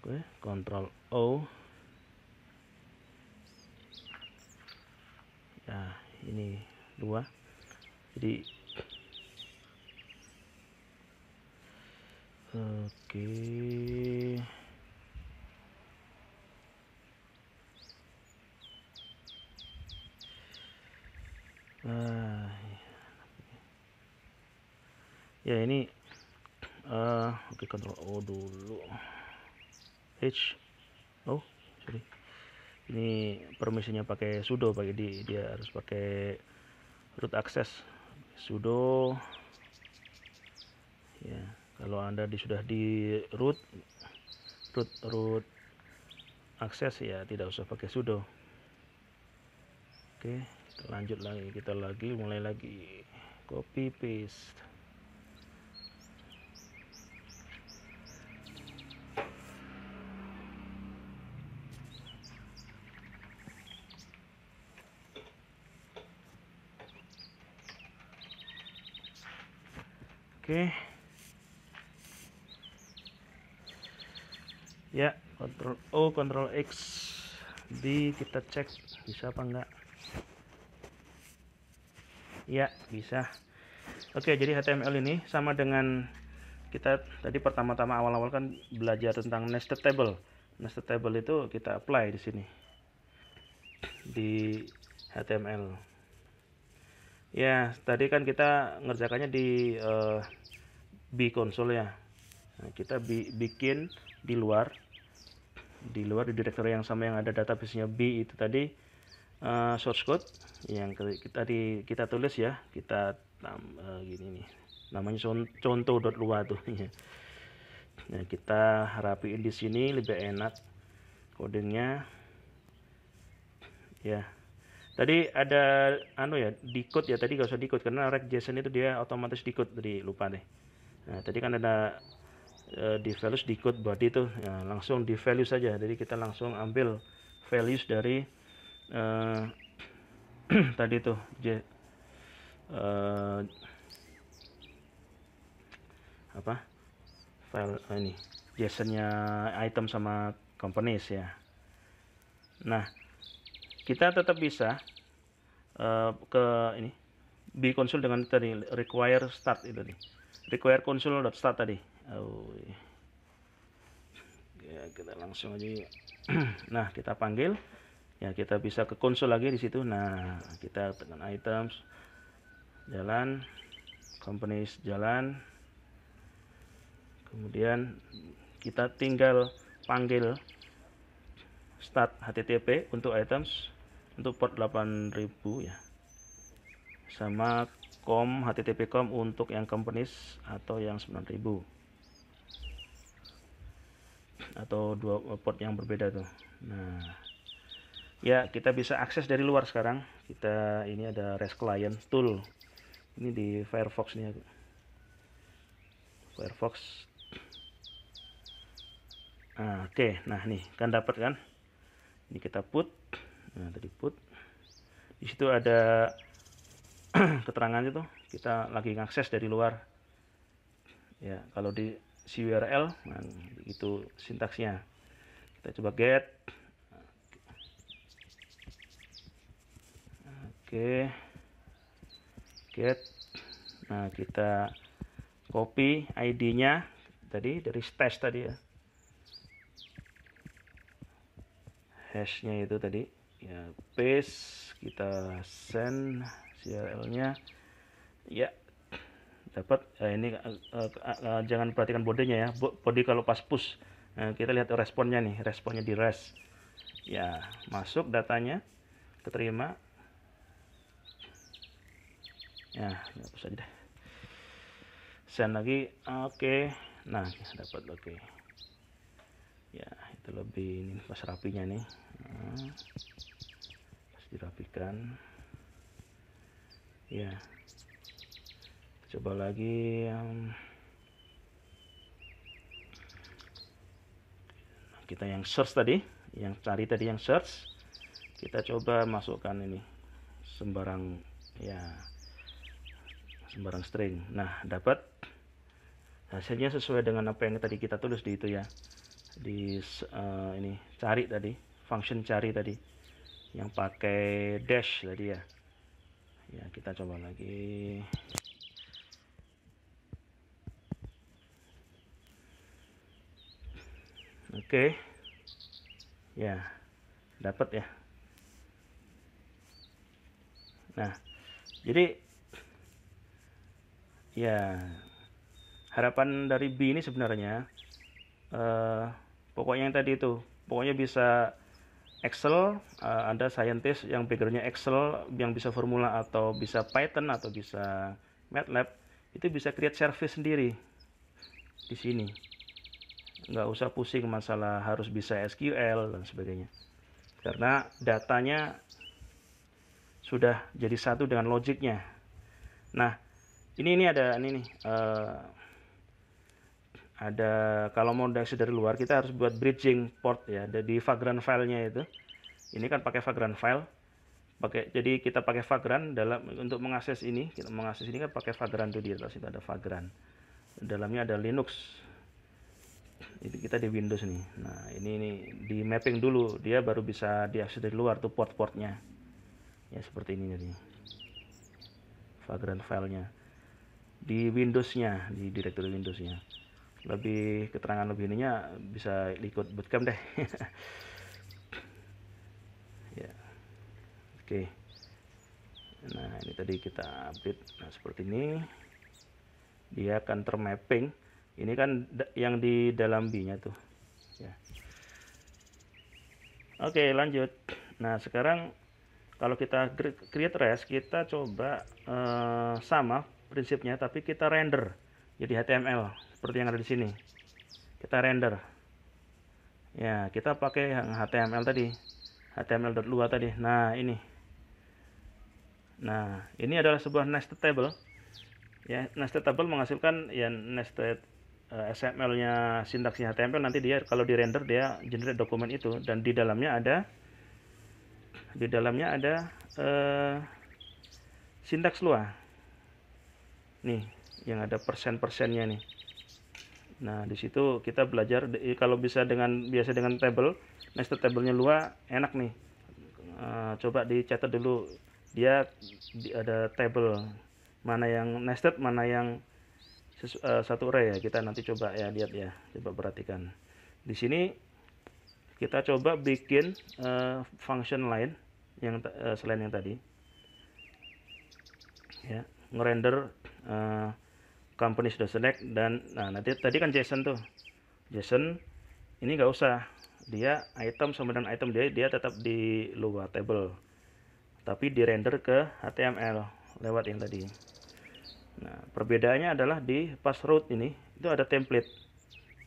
Oke, kontrol O. Ya, ini dua. Jadi oke nah iya. ya ini uh, oke okay, kontrol O dulu H oh sorry ini permisinya pakai sudo pakai di dia harus pakai root access sudo ya yeah kalau anda di, sudah di root root root akses ya tidak usah pakai sudo oke kita lanjut lagi kita lagi mulai lagi copy paste Oke. Okay. ya Ctrl O Ctrl X di kita cek bisa apa enggak ya bisa oke jadi HTML ini sama dengan kita tadi pertama-tama awal-awal kan belajar tentang nested table nested table itu kita apply di sini di HTML ya tadi kan kita ngerjakannya di uh, B console ya nah, kita bi bikin di luar di luar di direktori yang sama yang ada database-nya B itu tadi uh, source code yang kita di kita tulis ya kita um, uh, gini nih namanya contoh dot luar tuh ya. nah, kita rapiin di sini lebih enak codingnya ya tadi ada anu ya di decode ya tadi gak usah di decode karena rek JSON itu dia otomatis di decode tadi lupa deh nah tadi kan ada uh, di values di code body itu ya, langsung di value saja jadi kita langsung ambil values dari uh, tadi tuh J, uh, apa file ini JSON-nya item sama companies ya nah kita tetap bisa uh, ke ini di consult dengan tadi require start itu nih require start tadi oh. ya kita langsung aja nah kita panggil ya kita bisa ke konsol lagi di situ nah kita tekan items jalan companies jalan kemudian kita tinggal panggil start http untuk items untuk port 8000 ya sama com http com untuk yang companies atau yang 9000 atau dua port yang berbeda tuh nah ya kita bisa akses dari luar sekarang kita ini ada REST client tool ini di Firefox nih Firefox nah, oke okay. nah nih kan dapat kan ini kita put nah tadi put di situ ada keterangan itu. kita lagi ngakses dari luar ya kalau di CURL, URL nah, itu sintaksnya kita coba get oke get nah kita copy ID-nya tadi dari stash tadi ya hashnya itu tadi ya paste kita send CRL nya ya dapat eh, ini eh, eh, eh, jangan perhatikan bodinya ya body kalau pas push eh, kita lihat responnya nih responnya di rest ya masuk datanya keterima ya hapus aja deh send lagi oke okay. nah ya, dapat oke okay. ya itu lebih ini pas rapinya nih nah, pas dirapikan ya coba lagi yang kita yang search tadi yang cari tadi yang search kita coba masukkan ini sembarang ya sembarang string nah dapat hasilnya sesuai dengan apa yang tadi kita tulis di itu ya di uh, ini cari tadi function cari tadi yang pakai dash tadi ya ya kita coba lagi oke okay. ya dapat ya nah jadi ya harapan dari B ini sebenarnya eh, pokoknya yang tadi itu pokoknya bisa Excel uh, ada scientist yang backgroundnya Excel yang bisa formula atau bisa Python atau bisa MATLAB itu bisa create service sendiri di sini nggak usah pusing masalah harus bisa SQL dan sebagainya karena datanya sudah jadi satu dengan logiknya nah ini ini ada ini nih uh, ada kalau mau dari dari luar kita harus buat bridging port ya di vagrant filenya itu ini kan pakai vagrant file pakai jadi kita pakai vagrant dalam untuk mengakses ini kita mengakses ini kan pakai vagrant tuh di atas itu ada vagrant dalamnya ada linux itu kita di Windows nih nah ini ini di mapping dulu dia baru bisa diakses dari luar tuh port-portnya ya seperti ini jadi vagrant filenya di Windowsnya di direktori Windowsnya lebih keterangan lebih ininya bisa ikut bootcamp deh ya oke okay. nah ini tadi kita update nah seperti ini dia akan termapping ini kan yang di dalam B nya tuh ya. oke lanjut nah sekarang kalau kita create res kita coba uh, sama prinsipnya tapi kita render jadi HTML seperti yang ada di sini kita render ya kita pakai yang HTML tadi HTML luar tadi nah ini nah ini adalah sebuah nested table ya nested table menghasilkan ya nested XML-nya eh, sintaksnya HTML nanti dia kalau di render dia generate dokumen itu dan di dalamnya ada di dalamnya ada uh, sintaks luar nih yang ada persen persennya nih nah di situ kita belajar kalau bisa dengan biasa dengan table nested tablenya luar enak nih uh, coba dicatat dulu dia ada table mana yang nested mana yang Eh, satu urai ya kita nanti coba ya lihat ya coba perhatikan di sini kita coba bikin uh, function lain yang uh, selain yang tadi ya ngerender uh, company sudah select dan nah nanti tadi kan JSON tuh JSON ini nggak usah dia item sama dengan item dia dia tetap di luar table tapi di render ke HTML lewat yang tadi Nah, perbedaannya adalah di route ini itu ada template.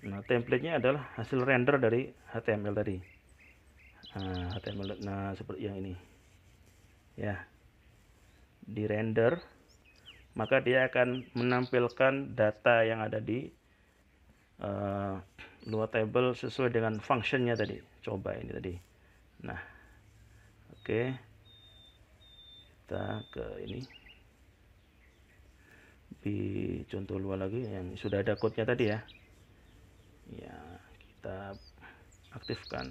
Nah, templatenya adalah hasil render dari HTML tadi. Nah, HTML nah seperti yang ini. Ya. Di render maka dia akan menampilkan data yang ada di uh, luar table sesuai dengan functionnya tadi. Coba ini tadi. Nah, oke. Okay. Kita ke ini di contoh luar lagi yang sudah ada code-nya tadi ya ya kita aktifkan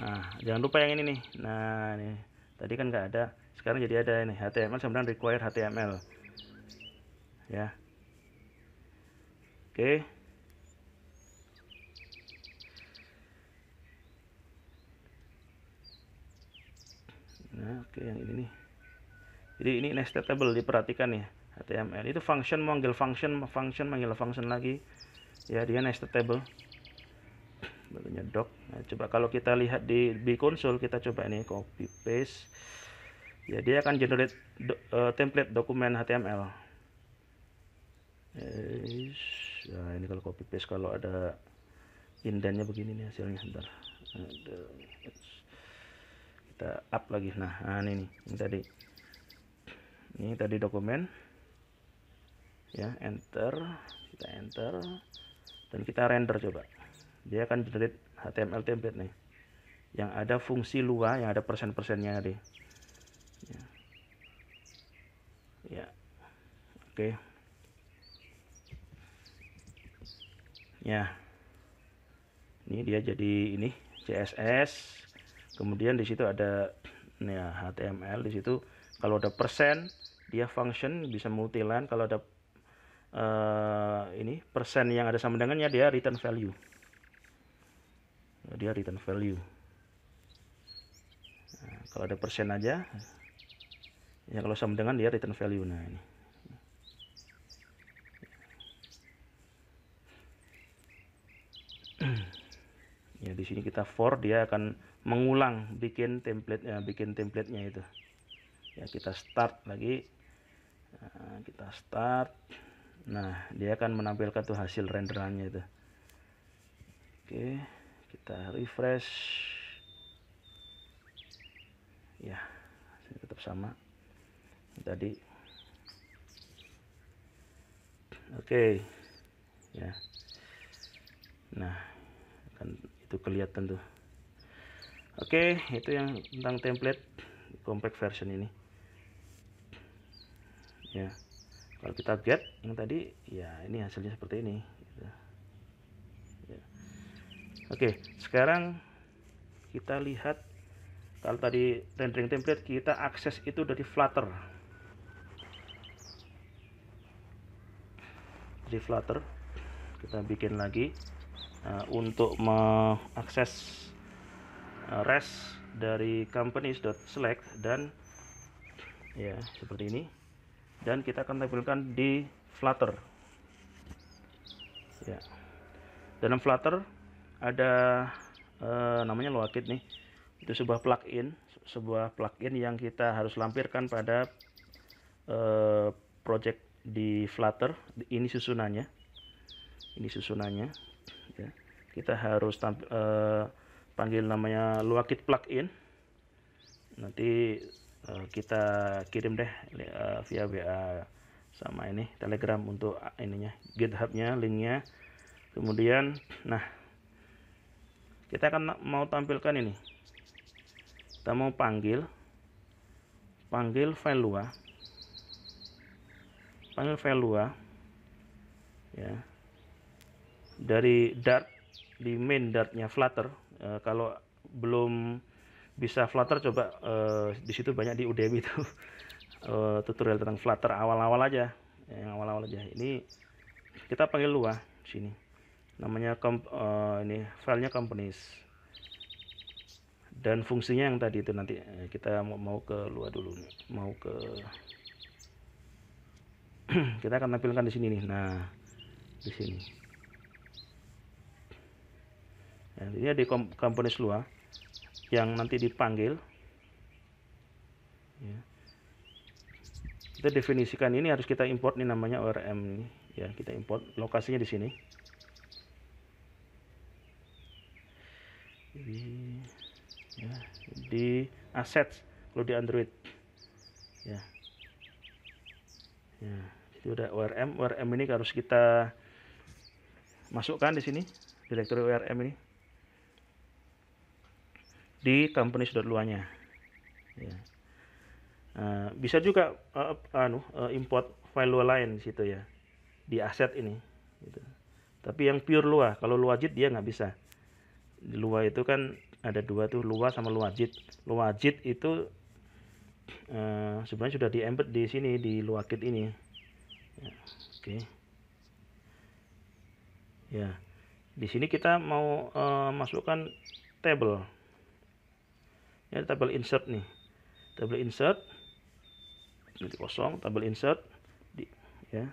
nah jangan lupa yang ini nih nah ini tadi kan nggak ada sekarang jadi ada ini HTML sama require HTML ya oke okay. nah oke okay, yang ini nih jadi ini nested table diperhatikan ya HTML itu function manggil function function manggil function lagi ya dia nested table barunya doc nah, coba kalau kita lihat di B console kita coba ini copy paste ya dia akan generate do, uh, template dokumen HTML nah, ini kalau copy paste kalau ada indentnya begini nih hasilnya sebentar Aduh kita up lagi nah, ah, ini nih ini tadi ini tadi dokumen ya enter kita enter dan kita render coba dia akan jadi HTML template nih yang ada fungsi luar yang ada persen-persennya tadi ya, ya. oke okay. ya ini dia jadi ini CSS kemudian di situ ada ya HTML di situ kalau ada persen dia function bisa multiline kalau ada uh, ini persen yang ada sama dengannya dia return value dia return value nah, kalau ada persen aja ya kalau sama dengan dia return value nah ini ya di sini kita for dia akan mengulang bikin template ya, bikin templatenya itu ya kita start lagi nah, kita start nah dia akan menampilkan tuh hasil renderannya itu oke kita refresh ya tetap sama tadi oke ya nah akan itu kelihatan tuh Oke, okay, itu yang tentang template compact version ini. Ya. Kalau kita get yang tadi, ya ini hasilnya seperti ini. Gitu. Ya. Oke, okay, sekarang kita lihat kalau tadi rendering template kita akses itu dari Flutter. Dari Flutter kita bikin lagi nah, untuk mengakses Eh, res dari companies select dan ya seperti ini dan kita akan tampilkan di Flutter ya dalam Flutter ada eh, namanya Loakit nih itu sebuah plugin sebuah plugin yang kita harus lampirkan pada eh, project di Flutter ini susunannya ini susunannya ya. kita harus tampil, eh, panggil namanya Luakit plugin nanti uh, kita kirim deh uh, via WA sama ini Telegram untuk ah, ininya GitHubnya linknya kemudian nah kita akan mau tampilkan ini kita mau panggil panggil file lua panggil file lua ya dari dart di main dartnya flutter e, kalau belum bisa Flutter coba e, di situ banyak di Udemy itu e, tutorial tentang Flutter awal-awal aja yang awal-awal aja ini kita panggil luah sini namanya e, ini filenya companies dan fungsinya yang tadi itu nanti kita mau, mau ke luar dulu nih mau ke kita akan tampilkan di sini nih nah di sini ini ada komponen luar yang nanti dipanggil. Ya. Kita definisikan ini harus kita import ini namanya ORM Ya, kita import lokasinya di sini. Di, ya, di aset kalau di Android. Ya. Ya, itu udah ORM. ORM ini harus kita masukkan di sini direktori ORM ini di company ya. Uh, bisa juga uh, anu uh, import file luar lain di situ ya di aset ini gitu. tapi yang pure luar, kalau luajit dia nggak bisa di luar itu kan ada dua tuh luar sama luajit luajit itu uh, sebenarnya sudah di embed di sini di kit ini ya, oke okay. ya di sini kita mau uh, masukkan table ya tabel insert nih tabel insert nanti kosong tabel insert di ya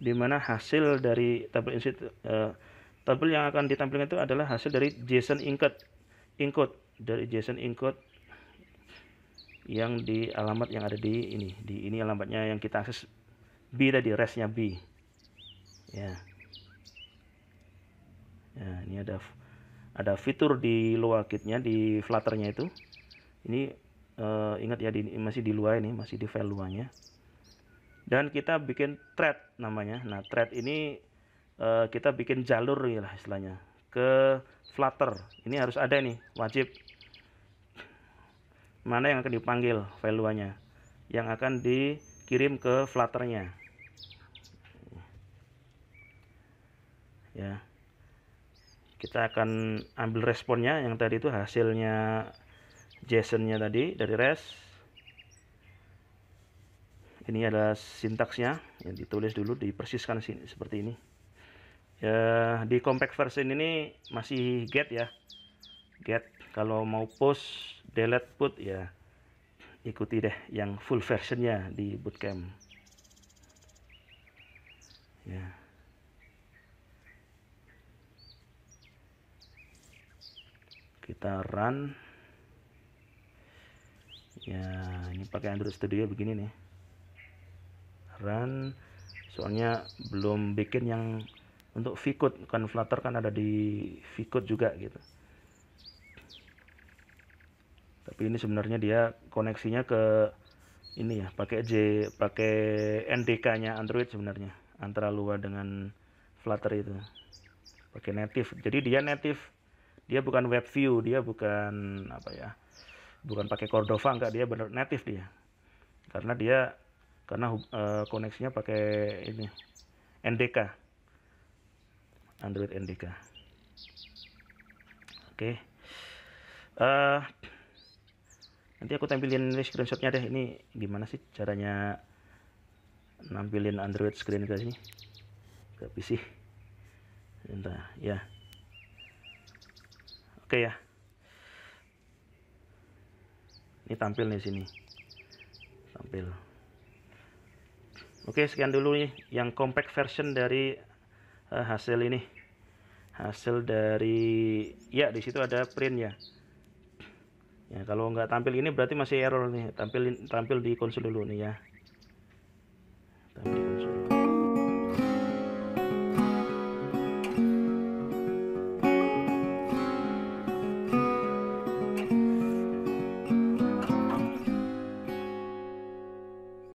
dimana hasil dari tabel insert eh, tabel yang akan ditampilkan itu adalah hasil dari JSON encode encode dari JSON encode yang di alamat yang ada di ini di ini alamatnya yang kita akses B tadi restnya B ya ya ini ada ada fitur di luar kitnya di flutternya itu ini uh, ingat ya di, masih di luar ini masih di file luarnya dan kita bikin thread namanya nah thread ini uh, kita bikin jalur ya lah istilahnya ke flutter ini harus ada nih wajib mana yang akan dipanggil file luarnya yang akan dikirim ke flutternya ya kita akan ambil responnya yang tadi itu hasilnya JSON-nya tadi dari res. ini adalah sintaksnya yang ditulis dulu dipersiskan sini seperti ini ya di compact version ini masih get ya get kalau mau post delete put ya ikuti deh yang full versionnya di bootcamp ya yeah. kita run ya ini pakai Android Studio begini nih run soalnya belum bikin yang untuk Vcode kan Flutter kan ada di Vcode juga gitu tapi ini sebenarnya dia koneksinya ke ini ya pakai J pakai NDK nya Android sebenarnya antara luar dengan Flutter itu pakai native jadi dia native dia bukan web view dia bukan apa ya bukan pakai Cordova enggak dia benar native dia karena dia karena uh, koneksinya pakai ini NDK Android NDK oke okay. uh, eh, nanti aku tampilin screenshotnya deh ini gimana sih caranya nampilin Android screen ke sini ke PC entah ya Oke ya. Ini tampil nih sini. Tampil. Oke, sekian dulu nih yang compact version dari uh, hasil ini. Hasil dari ya di situ ada print ya. Ya, kalau nggak tampil ini berarti masih error nih. Tampil tampil di konsol dulu nih ya. Tampil di konsul.